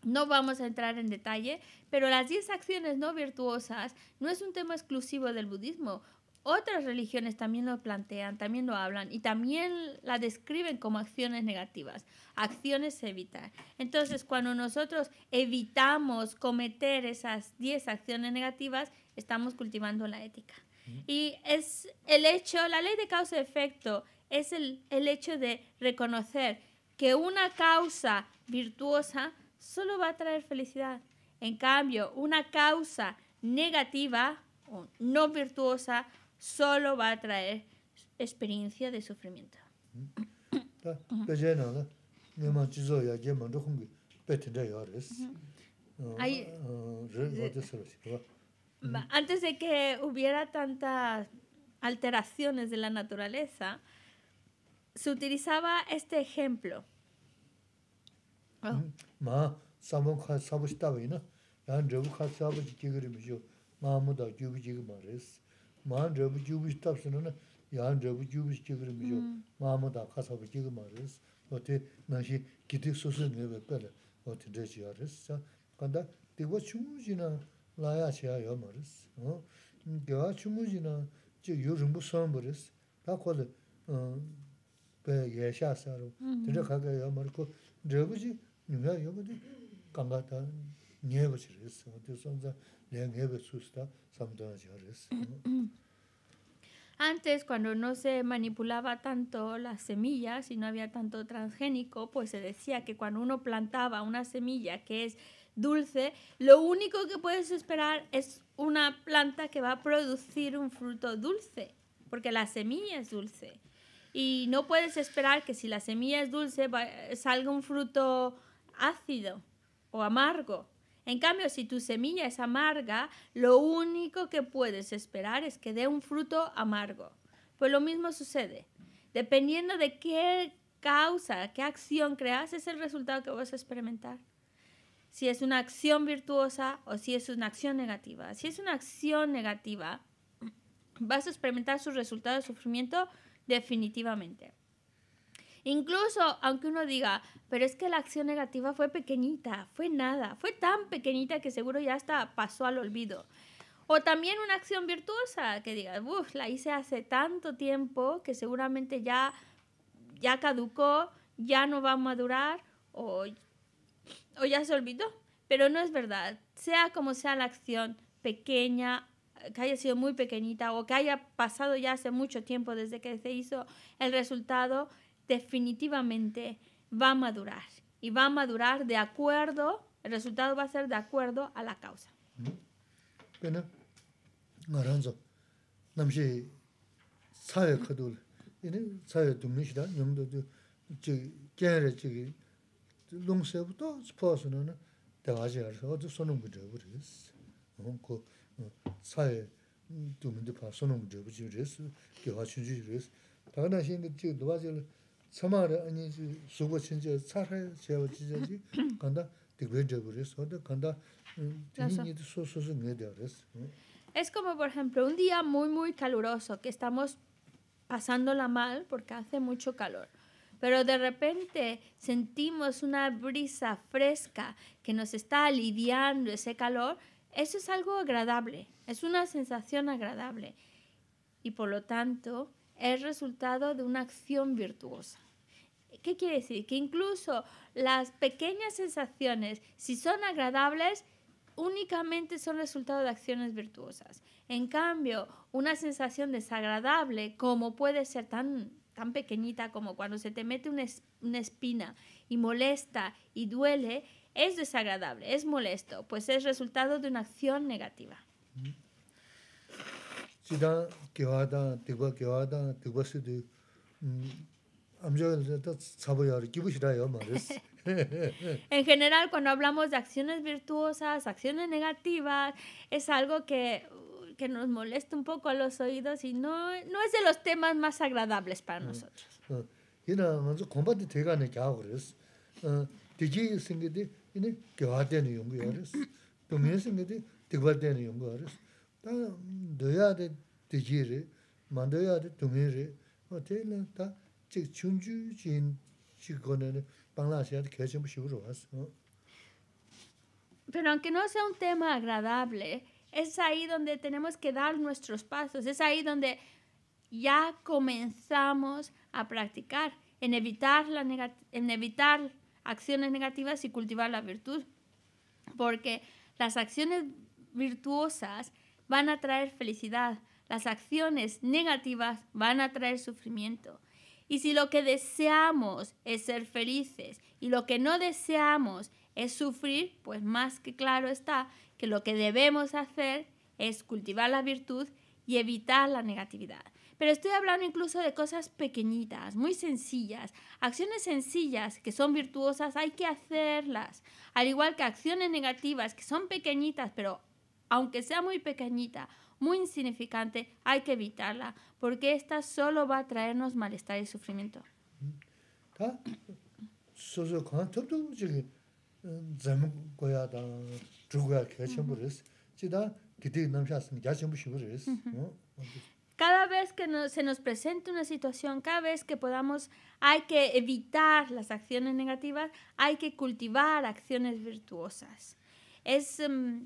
No vamos a entrar en detalle, pero las 10 acciones no virtuosas no es un tema exclusivo del budismo. Otras religiones también lo plantean, también lo hablan y también la describen como acciones negativas, acciones evitar. Entonces, cuando nosotros evitamos cometer esas 10 acciones negativas, estamos cultivando la ética. Y es el hecho, la ley de causa y efecto, es el, el hecho de reconocer que una causa virtuosa solo va a traer felicidad. En cambio, una causa negativa o no virtuosa solo va a traer experiencia de sufrimiento. antes de que hubiera tantas alteraciones de la naturaleza, se utilizaba este ejemplo. Maān rēbū jūbū shi tāpsi nā, yaān rēbū jūbū shi kibirī miyō maamadā khasabu jīgu ma rēs. O ti nā shi ki tīk sūsi ngay bē pēli, o ti drec yā rēs. Ka 저 tīkwa chūmu jī na lāyā chī Mm, mm. Antes, cuando no se manipulaba tanto las semillas y no había tanto transgénico, pues se decía que cuando uno plantaba una semilla que es dulce, lo único que puedes esperar es una planta que va a producir un fruto dulce, porque la semilla es dulce. Y no puedes esperar que si la semilla es dulce salga un fruto ácido o amargo. En cambio, si tu semilla es amarga, lo único que puedes esperar es que dé un fruto amargo. Pues lo mismo sucede. Dependiendo de qué causa, qué acción creas, es el resultado que vas a experimentar. Si es una acción virtuosa o si es una acción negativa. Si es una acción negativa, vas a experimentar su resultado de sufrimiento definitivamente. Incluso aunque uno diga, pero es que la acción negativa fue pequeñita, fue nada, fue tan pequeñita que seguro ya hasta pasó al olvido. O también una acción virtuosa que diga, uff, la hice hace tanto tiempo que seguramente ya, ya caducó, ya no va a madurar o, o ya se olvidó. Pero no es verdad. Sea como sea la acción, pequeña que haya sido muy pequeñita o que haya pasado ya hace mucho tiempo desde que se hizo el resultado, definitivamente va a madurar y va a madurar de acuerdo, el resultado va a ser de acuerdo a la causa. <clears throat> Es como, por ejemplo, un día muy, muy caluroso, que estamos pasándola mal porque hace mucho calor. Pero de repente sentimos una brisa fresca que nos está aliviando ese calor. Eso es algo agradable, es una sensación agradable. Y por lo tanto, es resultado de una acción virtuosa. ¿Qué quiere decir? Que incluso las pequeñas sensaciones, si son agradables, únicamente son resultado de acciones virtuosas. En cambio, una sensación desagradable, como puede ser tan, tan pequeñita como cuando se te mete una, espina y molesta y duele, es desagradable, es molesto, pues es resultado de una acción negativa. Mm. <laughs> en general, cuando hablamos de acciones virtuosas, acciones negativas, es algo que, que nos molesta un poco a los oídos y no, no es de los temas más agradables para nosotros. Pero aunque no sea un tema agradable, es ahí donde tenemos que dar nuestros pasos, es ahí donde ya comenzamos a practicar, en evitar, la en evitar acciones negativas y cultivar la virtud. Porque las acciones virtuosas van a traer felicidad, las acciones negativas van a traer sufrimiento. Y si lo que deseamos es ser felices y lo que no deseamos es sufrir, pues más que claro está que lo que debemos hacer es cultivar la virtud y evitar la negatividad. Pero estoy hablando incluso de cosas pequeñitas, muy sencillas. Acciones sencillas que son virtuosas hay que hacerlas. Al igual que acciones negativas que son pequeñitas, pero aunque sea muy pequeñita, muy insignificante, hay que evitarla, porque esta solo va a traernos malestar y sufrimiento. Cada vez que se nos presente una situación, cada vez que podamos, hay que evitar las acciones negativas, hay que cultivar acciones virtuosas. Es. Mm,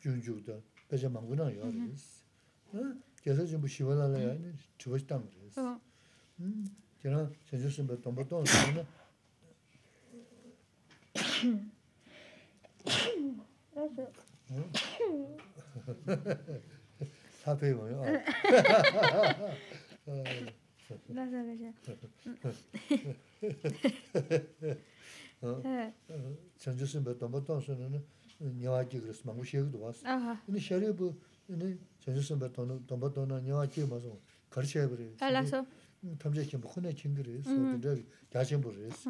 준주도 yung dan, pecha manguna yuwa yuwa yuwa disi. Ke se jimbu shiwa la laya yuwa chubwa yuwa dang yuwa yuwa disi. Ke na, shimba <coughs> <coughs> <coughs> shimba nyawa chi kiris mangu shegi duwaas. Ini shari bu, ini chanchu sanba tomba tona nyawa chi maso kar shaya bari. Alaso. Tamzha chi mukhuna chingiris, yachinburis.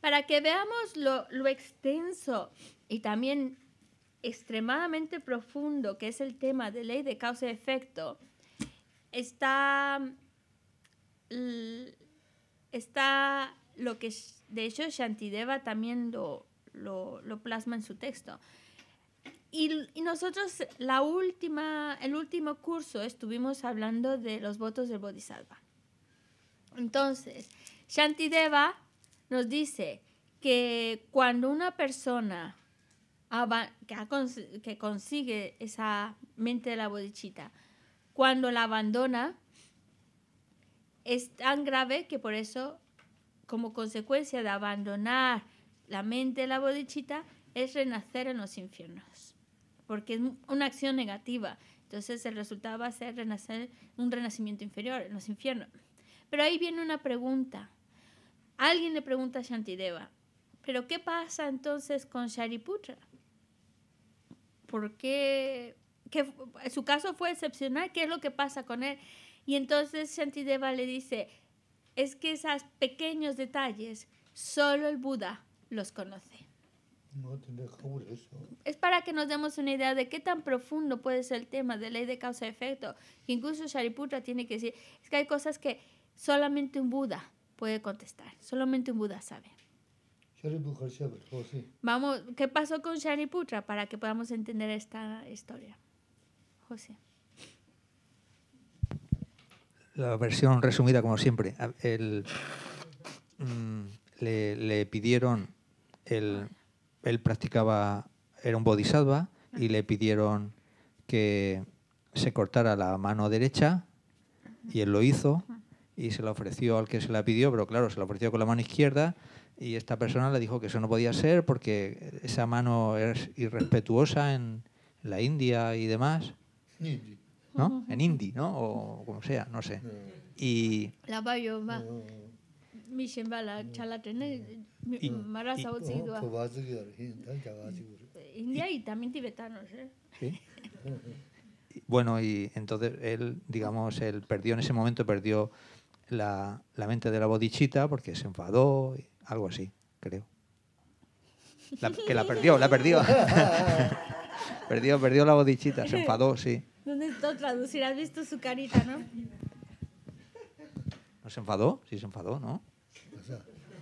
Para que veamos lo, lo extenso y también extremadamente profundo que es el tema de ley de causa y efecto, está, está lo que de hecho Shantideva también lo, lo, plasma en su texto. Y, nosotros la última, el último curso estuvimos hablando de los votos del Bodhisattva. Entonces, Shantideva nos dice que cuando una persona que, consigue esa mente de la bodichita, cuando la abandona, es tan grave que por eso, como consecuencia de abandonar la mente de la bodichita es renacer en los infiernos, porque es una acción negativa. Entonces el resultado va a ser renacer, un renacimiento inferior en los infiernos. Pero ahí viene una pregunta. Alguien le pregunta a Shantideva, ¿pero qué pasa entonces con Shariputra? ¿Por qué? Su caso fue excepcional, ¿qué es lo que pasa con él? Y entonces Shantideva le dice, es que esos pequeños detalles, solo el Buda los conoce. No eso. Es para que nos demos una idea de qué tan profundo puede ser el tema de ley de causa-efecto. Incluso Shariputra tiene que decir, es que hay cosas que solamente un Buda puede contestar, solamente un Buda sabe. Vamos, ¿qué pasó con Shariputra para que podamos entender esta historia? José. La versión resumida, como siempre. El, mm, le, le pidieron él, practicaba, era un bodhisattva y le pidieron que se cortara la mano derecha y él lo hizo y se la ofreció al que se la pidió, pero claro, se la ofreció con la mano izquierda y esta persona le dijo que eso no podía ser porque esa mano es irrespetuosa en la India y demás. ¿No? En hindi, ¿no? O como sea, no sé. Mm. Y... La mm. Mm. Mm. mi la oh, india y también tibetanos ¿eh? bueno y entonces él digamos él perdió en ese momento perdió la, mente de la bodichita porque se enfadó y algo así creo que la perdió la perdió <laughs> perdió perdió la bodichita se enfadó sí ¿Dónde está traducir? Has visto su carita, ¿no? ¿No se enfadó? Sí, se enfadó, ¿no?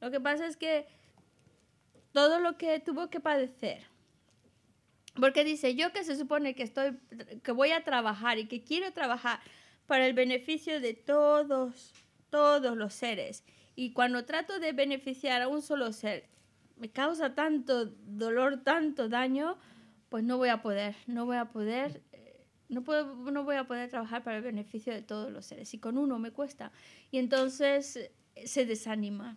Lo que pasa es que todo lo que tuvo que padecer. Porque dice, yo que se supone que estoy que voy a trabajar y que quiero trabajar para el beneficio de todos, todos los seres. Y cuando trato de beneficiar a un solo ser, me causa tanto dolor, tanto daño, pues no voy a poder, no voy a poder eh, no, puedo, no voy a poder trabajar para el beneficio de todos los seres. Y con uno me cuesta. Y entonces eh, se desanima.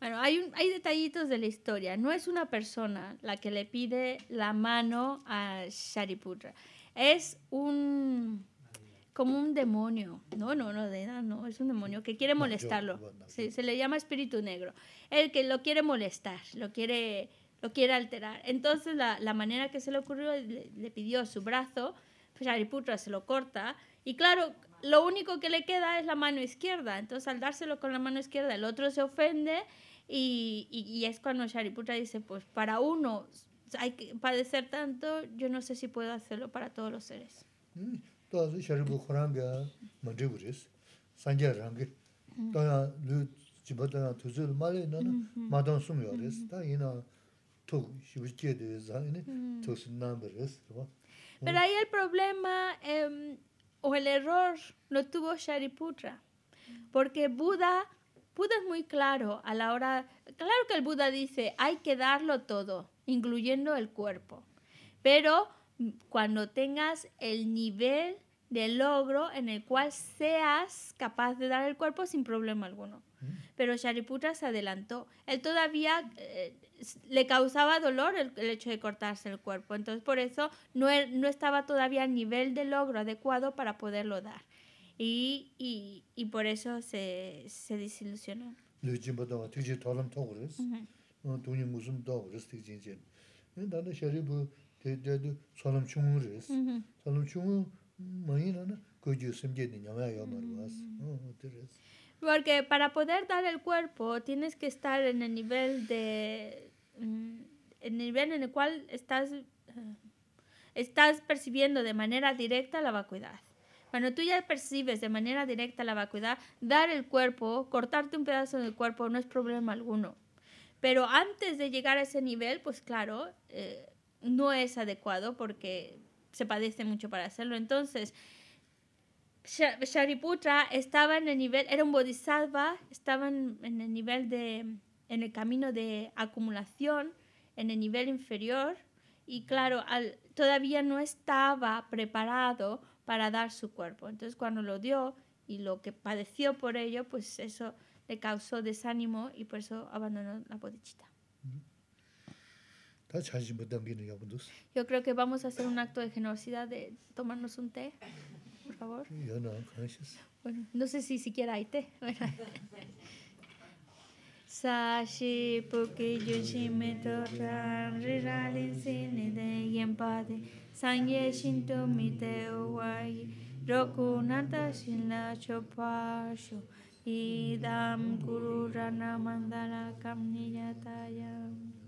Bueno, hay, hay detallitos de la historia. No es una persona la que le pide la mano a Shariputra. Es un como un demonio. No, no, no, de no, es un demonio que quiere molestarlo. Se, se, le llama espíritu negro. El que lo quiere molestar, lo quiere, lo quiere alterar. Entonces la, la manera que se le ocurrió, le, le pidió su brazo, Shariputra se lo corta y claro, lo único que le queda es la mano izquierda. Entonces al dárselo con la mano izquierda, el otro se ofende y, y, es cuando Shariputra dice, pues para uno hay que padecer tanto, yo no sé si puedo hacerlo para todos los seres. Pero ahí el problema em, o el error lo tuvo Shariputra, mm. porque Buda Buda es muy claro a la hora, claro que el Buda dice, hay que darlo todo, incluyendo el cuerpo, pero mm, cuando tengas el nivel de logro en el cual seas capaz de dar el cuerpo sin problema alguno. Mm. Pero Shariputra se adelantó. Él todavía eh, le causaba dolor el, hecho de cortarse el cuerpo. Entonces, por eso no, er, no estaba todavía al nivel de logro adecuado para poderlo dar. Y, y, y por eso se, se desilusionó. Lujimba dawa, tiji talam togoris, tunyi musum dagoris tiji jen. Dana sharibu dadu salam chunguris, salam chungu mayi nana kuju simje ni nyamaya yamarwas. Porque para poder dar el cuerpo tienes que estar en el nivel de... Mm, en el nivel en el cual estás, eh, estás percibiendo de manera directa la vacuidad. Cuando tú ya percibes de manera directa la vacuidad, dar el cuerpo, cortarte un pedazo del cuerpo no es problema alguno. Pero antes de llegar a ese nivel, pues claro, eh, no es adecuado porque se padece mucho para hacerlo. Entonces, Shariputra estaba en el nivel, era un bodhisattva, estaba en, el nivel de, en el camino de acumulación, en el nivel inferior, y claro, todavía no estaba preparado para dar su cuerpo. Entonces cuando lo dio y lo que padeció por ello, pues eso le causó desánimo y por eso abandonó la bodichita. Yo creo que vamos a hacer un acto de generosidad de tomarnos un té, por favor. Yo no, gracias. Bueno, no sé si siquiera hay té. Sashi puki sangye shinto Mite wai roku nata shinla chopasho idam guru rana mandala kamniyatayam